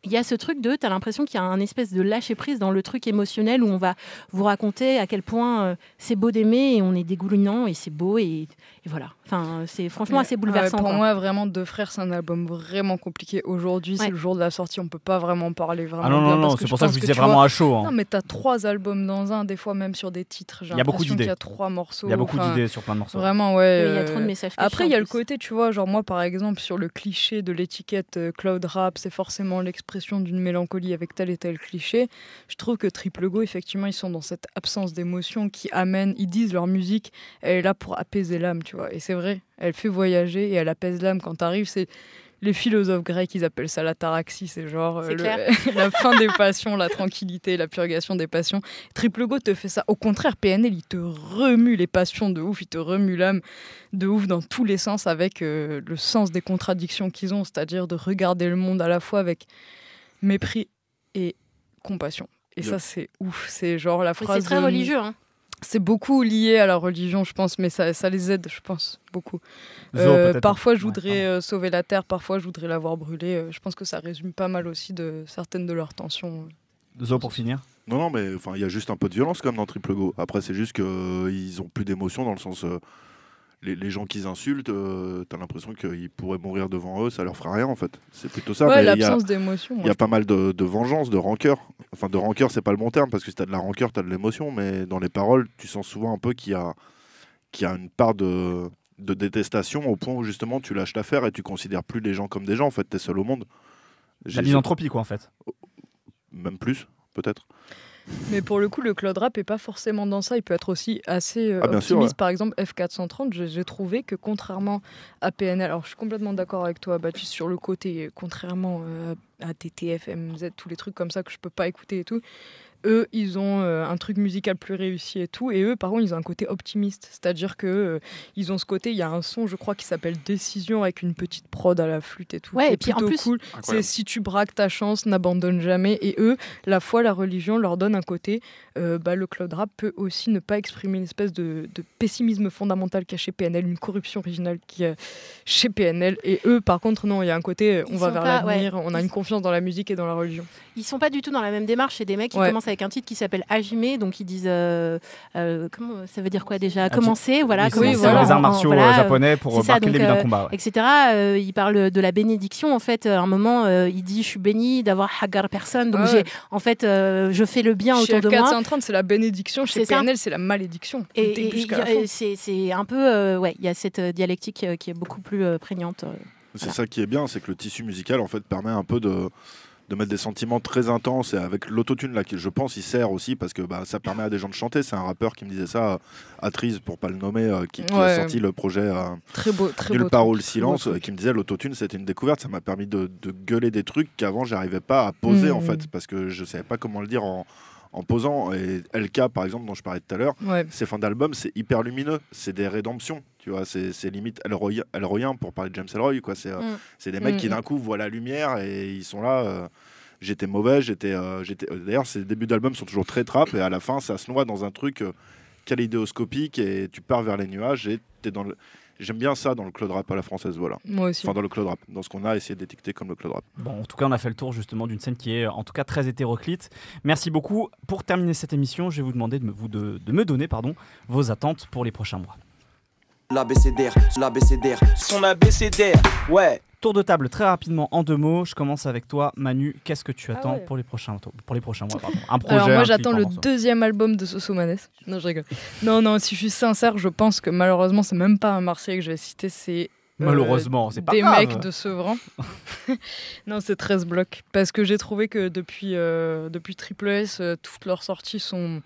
S6: il y a ce truc de, tu as l'impression qu'il y a un espèce de lâcher-prise dans le truc émotionnel où on va vous raconter à quel point euh, c'est beau d'aimer et on est dégoulinant et c'est
S5: beau et, voilà. Enfin, c'est franchement assez bouleversant. pour moi, vraiment, Deux Frères, c'est un album vraiment compliqué. Aujourd'hui, c'est le jour de la sortie, on peut pas vraiment parler vraiment. Ah non, non, non, c'est pour ça que je disais vraiment à chaud. Hein. Non, mais tu as trois albums dans un, des fois même sur des titres. Il y a beaucoup d'idées. Il y a trois morceaux. Il y a beaucoup d'idées sur plein de morceaux. Vraiment, ouais. Euh, après, il y a le côté, tu vois, genre moi par exemple, sur le cliché de l'étiquette euh, cloud rap, c'est forcément l'expression d'une mélancolie avec tel et tel cliché. Je trouve que Triple Go, effectivement, ils sont dans cette absence d'émotion qui amène, ils disent leur musique, elle est là pour apaiser l'âme, tu vois. Et c'est vrai, elle fait voyager et elle apaise l'âme quand t'arrives. C'est les philosophes grecs, ils appellent ça l'ataraxie, c'est genre euh, la fin des passions, la tranquillité, la purgation des passions. Triple Go te fait ça. Au contraire, PNL, il te remue les passions de ouf, il te remue l'âme de ouf dans tous les sens avec euh, le sens des contradictions qu'ils ont, c'est-à-dire de regarder le monde à la fois avec mépris et compassion. Et ça, c'est ouf. C'est genre la phrase. C'est très religieux. Hein. C'est beaucoup lié à la religion, je pense, mais ça, ça les aide, je pense, beaucoup. Euh, parfois, je voudrais euh, sauver la Terre, parfois, je voudrais la voir euh, Je pense que ça résume pas mal aussi de certaines de leurs tensions.
S4: Zo, pour finir Non, non, mais il y a juste un peu de violence, quand même, dans Triple Go. Après, c'est juste qu'ils euh, ont plus d'émotion dans le sens les, gens qu'ils insultent, tu euh, t'as l'impression qu'ils pourraient mourir devant eux, ça leur fera rien en fait. C'est plutôt ça. d'émotion. Il y a pas mal de, vengeance, de rancœur. Enfin, de rancœur, c'est pas le bon terme, parce que si as de la rancœur, as de l'émotion, mais dans les paroles, tu sens souvent un peu qu'il y a, y a une part de, de, détestation au point où justement tu lâches l'affaire et tu considères plus les gens comme des gens, en fait, es seul au monde. La misanthropie, quoi, en fait. Même plus, peut-être.
S5: Mais pour le coup, le cloud rap est pas forcément dans ça. Il peut être aussi assez euh, ah, optimiste. Par exemple, F430, j'ai trouvé que contrairement à PNL, alors je suis complètement d'accord avec toi, Baptiste, sur le côté, euh, contrairement euh, à TTF, tous les trucs comme ça que je peux pas écouter et tout, eux, ils ont euh, un truc musical plus réussi et tout. Et eux, par contre, ils ont un côté optimiste. C'est-à-dire que euh, ils ont ce côté. Il y a un son, je crois, qui s'appelle Décision avec une petite prod à la flûte et tout. Ouais, et puis en cool. C'est si tu braques ta chance, n'abandonne jamais. Et eux, la foi, la religion leur donne un côté. Euh, bah, le cloud rap peut aussi ne pas exprimer une espèce de, pessimisme fondamental qu'il chez PNL, une corruption originale qui y chez PNL. Et eux, par contre, non, il y a un côté. On va vers l'avenir. On a une confiance dans la musique et dans la religion.
S6: Ils sont pas du tout dans la même démarche. C'est des mecs qui commencent à un titre qui s'appelle Ajimé, donc ils disent euh, euh, comment ça veut dire quoi déjà ah, Commencer, voilà, les arts martiaux euh, japonais pour marquer le début d'un combat, etc. il parle de la bénédiction en fait. À un moment, il dit je suis béni d'avoir hagar personne, donc ah j'ai en fait je
S5: fais le bien autour de moi. 430 c'est la bénédiction, c'est la malédiction. Et,
S6: c'est un peu ouais, il y a cette dialectique qui est beaucoup plus prégnante.
S4: C'est ça qui est bien, c'est que le tissu musical en fait permet un peu de de mettre des sentiments très intenses et avec l'autotune là je pense il sert aussi parce que bah, ça permet à des gens de chanter c'est un rappeur qui me disait ça atrise pour pas le nommer euh, qui, a sorti le projet euh, très beau, Nulle silence qui me disait l'autotune c'était une découverte ça m'a permis de, gueuler des trucs qu'avant j'arrivais pas à poser en hmm. fait parce que je savais pas comment le dire en en posant. Et LK, par exemple, dont je parlais tout à l'heure, ces ses fins d'album, c'est hyper lumineux. C'est des rédemptions, tu vois. C'est limite Elroy, Elroyen, pour parler de James Elroy, quoi. C'est euh, mm. des mecs qui mm. d'un coup voient la lumière et ils sont là. Euh, j'étais mauvais, j'étais. Euh, j'étais. D'ailleurs, ces débuts d'album sont toujours très trap et à la fin, ça se noie dans un truc. Euh, et tu pars vers les nuages et t'es dans le J'aime bien ça dans le cloud rap à la française, voilà. Moi aussi. Enfin, dans le cloud rap, dans ce qu'on a essayé de détecter comme le cloud rap.
S1: Bon, en tout cas, on a fait le tour justement d'une scène qui est en tout cas très hétéroclite. Merci beaucoup. Pour terminer cette émission, je vais vous demander de me, vous de, me donner pardon, vos attentes pour les prochains mois. L'ABCDR, l'ABCDR, son ABCDR, ouais. Tour de table très rapidement en deux mots. Je commence avec toi, Manu. Qu'est-ce que tu ah attends pour les prochains pour les prochains mois
S5: Un projet, moi j'attends le deuxième album de Soso Manes. Non je rigole. non non si je suis sincère, je pense que malheureusement c'est même pas un Marseillais que je vais citer, c'est euh, malheureusement c'est pas des mecs de Sevran. non c'est 13 blocs parce que j'ai trouvé que depuis euh, depuis Triple S euh, toutes leurs sorties sont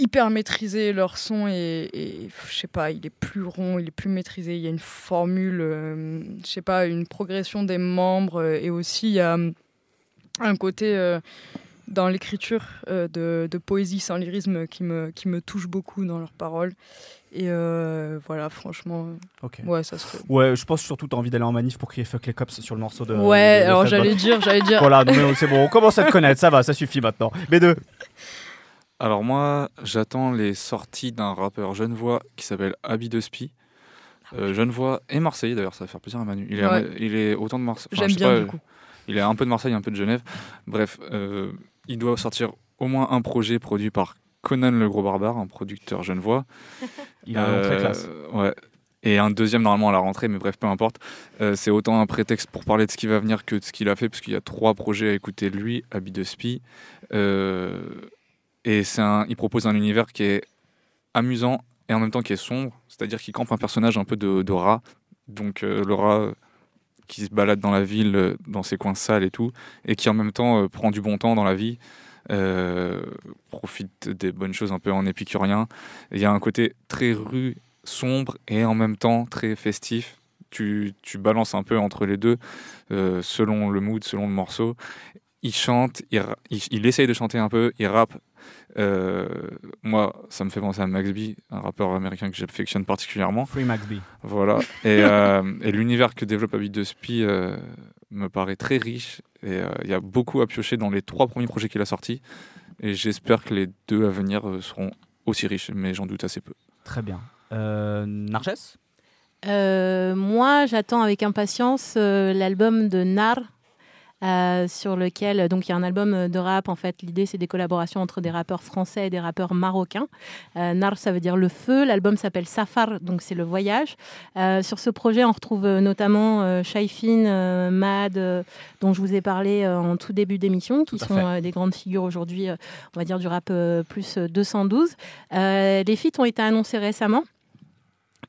S5: hyper maîtrisé leur son et, je sais pas, il est plus rond, il est plus maîtrisé. Il y a une formule, euh, je sais pas, une progression des membres et aussi il y a euh, un côté euh, dans l'écriture de, poésie sans lyrisme qui me, qui me touche beaucoup dans leurs paroles. Et voilà, franchement. Ouais, ça se fait.
S1: Ouais, je pense surtout t'as envie d'aller en manif pour crier fuck les cops
S3: sur le morceau de. Ouais, alors j'allais dire, j'allais dire. Voilà, c'est bon, on commence à te connaître, ça va, ça suffit maintenant. B2. Alors moi, j'attends les sorties d'un rappeur genevois qui s'appelle Abby de Spi. Euh, ah genevois et Marseillais d'ailleurs, ça va faire plaisir à Manu. Il est, autant de Marseille. J'aime bien du coup. Il est un peu de Marseille, un peu de Genève. Bref, euh, il doit sortir au moins un projet produit par Conan le Gros Barbare, un producteur genevois. Il a très euh, classe. Ouais. Et un deuxième normalement à la rentrée, mais bref, peu importe. c'est autant un prétexte pour parler de ce qui va venir que de ce qu'il a fait, parce qu'il y a trois projets à écouter lui, Abby de Spi. Euh, et c'est un, il propose un univers qui est amusant et en même temps qui est sombre, c'est-à-dire qu'il campe un personnage un peu de, de rat, donc laura euh, le rat euh, qui se balade dans la ville, euh, dans ses coins sales et tout, et qui en même temps prend du bon temps dans la vie, profite des bonnes choses un peu en épicurien. Il y a un côté très rue, sombre et en même temps très festif. Tu, balances un peu entre les deux, selon le mood, selon le morceau. Il chante, il, il essaye de chanter un peu, il rappe euh, moi, ça me fait penser à Max un rappeur américain que j'affectionne particulièrement. Free Max Voilà. Euh, et, l'univers que développe Habit de Spi euh, me paraît très riche. Et il y a beaucoup à piocher dans les trois premiers projets qu'il a sortis. Et j'espère que les deux à venir seront aussi riches, mais j'en doute assez peu. Très bien.
S1: Narges
S6: moi, j'attends avec impatience l'album de Nar euh, sur lequel euh, donc il y a un album euh, de rap. En fait, l'idée c'est des collaborations entre des rappeurs français et des rappeurs marocains. Nar ça veut dire le feu. L'album s'appelle Safar, donc c'est le voyage. sur ce projet, on retrouve notamment Shaifin, Mad, dont je vous ai parlé en tout début d'émission, qui sont des grandes figures aujourd'hui, on va dire du rap plus 212. les feats ont été annoncés récemment.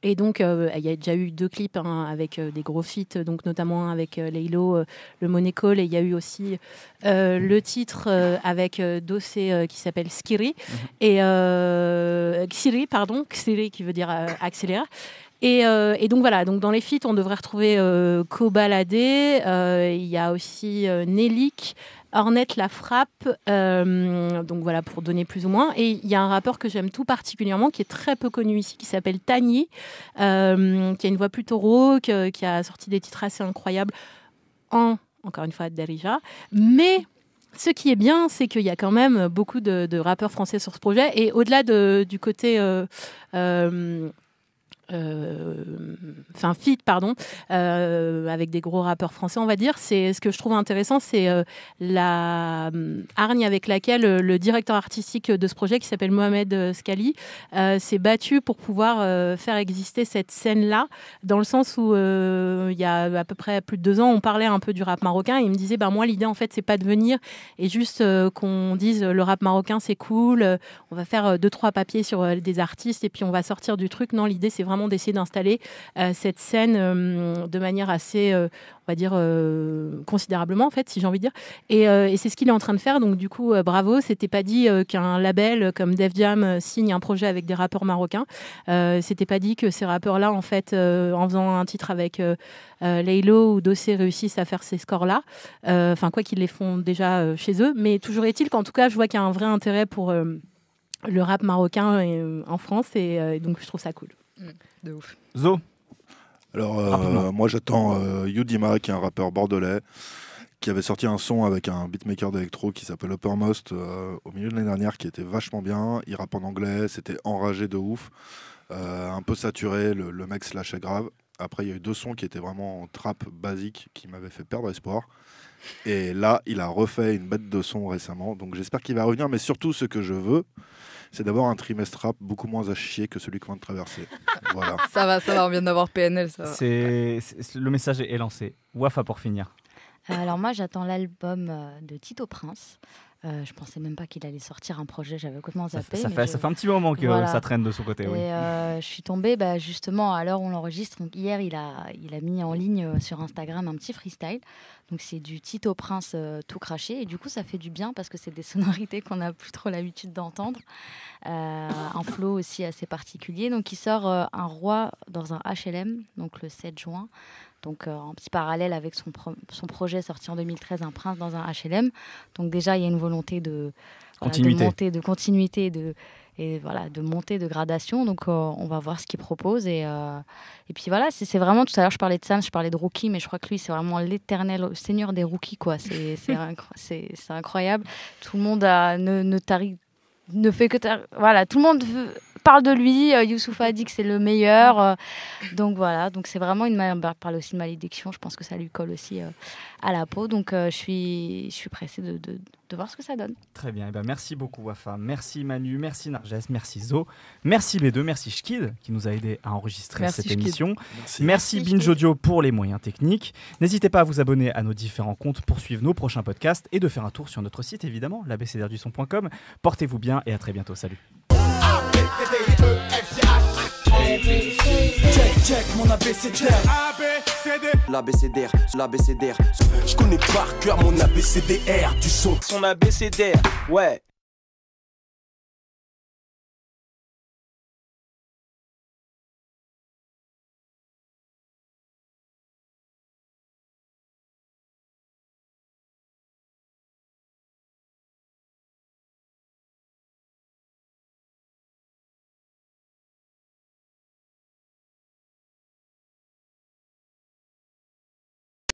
S6: Et donc, euh, il y a déjà eu deux clips hein, avec euh, des gros feats, donc notamment avec euh, Leilo, euh, le Monécole, et il y a eu aussi le titre avec Dossé qui s'appelle Skiri, mhm. et Xiri, pardon, Xiri qui veut dire accélérer. Et, donc voilà, donc dans les feats, on devrait retrouver Cobaladé, il y a aussi Nelik, Ornette la frappe, euh, donc voilà pour donner plus ou moins. Et il y a un rappeur que j'aime tout particulièrement, qui est très peu connu ici, qui s'appelle Tani, euh, qui a une voix plutôt rauque, euh, qui a sorti des titres assez incroyables en, encore une fois, Derija. Mais ce qui est bien, c'est qu'il y a quand même beaucoup de, rappeurs français sur ce projet. Et au-delà de, du côté euh, enfin fit pardon, euh, avec des gros rappeurs français, on va dire. C'est ce que je trouve intéressant, c'est euh, la hargne avec laquelle le directeur artistique de ce projet, qui s'appelle Mohamed Scali, s'est battu pour pouvoir faire exister cette scène-là, dans le sens où il y a à peu près plus de deux ans, on parlait un peu du rap marocain et il me disait, bah moi l'idée en fait, c'est pas de venir et juste qu'on dise le rap marocain c'est cool, on va faire deux trois papiers sur des artistes et puis on va sortir du truc. Non, l'idée c'est vraiment d'essayer d'installer euh, cette scène euh, de manière assez, euh, on va dire, considérablement, en fait, si j'ai envie de dire. Et, et c'est ce qu'il est en train de faire. Donc, du coup, bravo. C'était pas dit qu'un label comme Def Jam signe un projet avec des rappeurs marocains. C'était pas dit que ces rappeurs-là, en fait, en faisant un titre avec Laylo ou Dossé, réussissent à faire ces scores-là. Enfin, quoi qu'ils les font déjà chez eux. Mais toujours est-il qu'en tout cas, je vois qu'il y a un vrai intérêt pour le rap marocain en France et donc je trouve ça cool. Mm. De ouf.
S4: Zo Alors, euh, moi j'attends euh, Yudima, qui est un rappeur bordelais, qui avait sorti un son avec un beatmaker d'électro qui s'appelle Uppermost euh, au milieu de l'année dernière, qui était vachement bien. Il rappe en anglais, c'était enragé de ouf. Euh, un peu saturé, le, le mec se grave. Après, il y a eu deux sons qui étaient vraiment en trap basique qui m'avaient fait perdre espoir. Et là, il a refait une bête de son récemment. Donc j'espère qu'il va revenir. Mais surtout, ce que je veux, c'est d'abord un trimestre beaucoup moins à chier que celui qu'on vient de traverser. voilà.
S2: Ça va, ça va, on vient d'avoir PNL. Ça
S1: C'est, le message est lancé. Wafa pour finir.
S2: Euh, alors moi, j'attends l'album euh, de Tito Prince. Je euh, je pensais même pas qu'il allait sortir un projet, j'avais complètement zappé. Ça, fait, ça un petit moment que ça traîne de son côté. Euh, je suis tombée bah, justement à l'heure où on l'enregistre. hier, il a, il a mis en ligne euh, sur Instagram un petit freestyle. Donc c'est du Tito Prince tout craché. Et du coup, ça fait du bien parce que c'est des sonorités qu'on n'a plus trop l'habitude d'entendre. un flow aussi assez particulier. Donc il sort Un roi dans un HLM, donc le 7 juin donc en euh, petit parallèle avec son, son, projet sorti en 2013, Un prince dans un HLM. Donc déjà, il y a une volonté de, continuité. Euh, de continuité de, et voilà, de montée, de gradation. Donc euh, on va voir ce qu'il propose. Et, et puis voilà, c'est vraiment, tout à l'heure je parlais de Sam, je parlais de rookie, mais je crois que lui, c'est vraiment l'éternel seigneur des rookies. quoi. C'est c'est incroyable. Tout le monde a, ne, ne, ne fait que... Voilà, tout le monde veut parle de lui. Euh, Youssoufa a dit que c'est le meilleur. Euh, donc voilà, donc c'est vraiment une malédiction. Bah, parle aussi de malédiction. Je pense que ça lui colle aussi euh, à la peau. Donc je suis, je suis pressée de, voir ce que ça donne.
S1: Très bien. Et eh ben merci beaucoup Wafa. Merci Manu. Merci Narges. Merci Zo. Merci les deux. Merci Shkid qui nous a aidé à enregistrer cette émission. Merci, Binjodio Binge Audio pour les moyens techniques. N'hésitez pas à vous abonner à nos différents comptes pour suivre nos prochains podcasts et de faire un tour sur notre site évidemment, l'abcdrduson.com. Portez-vous bien et à très bientôt. Salut.
S5: A, C, D, E, F, A, C,
S1: Check, check, mon ABCDR. ABCD. la l'ABCDR.
S2: Je connais par cœur mon ABCDR du son. Son ABCDR, ouais.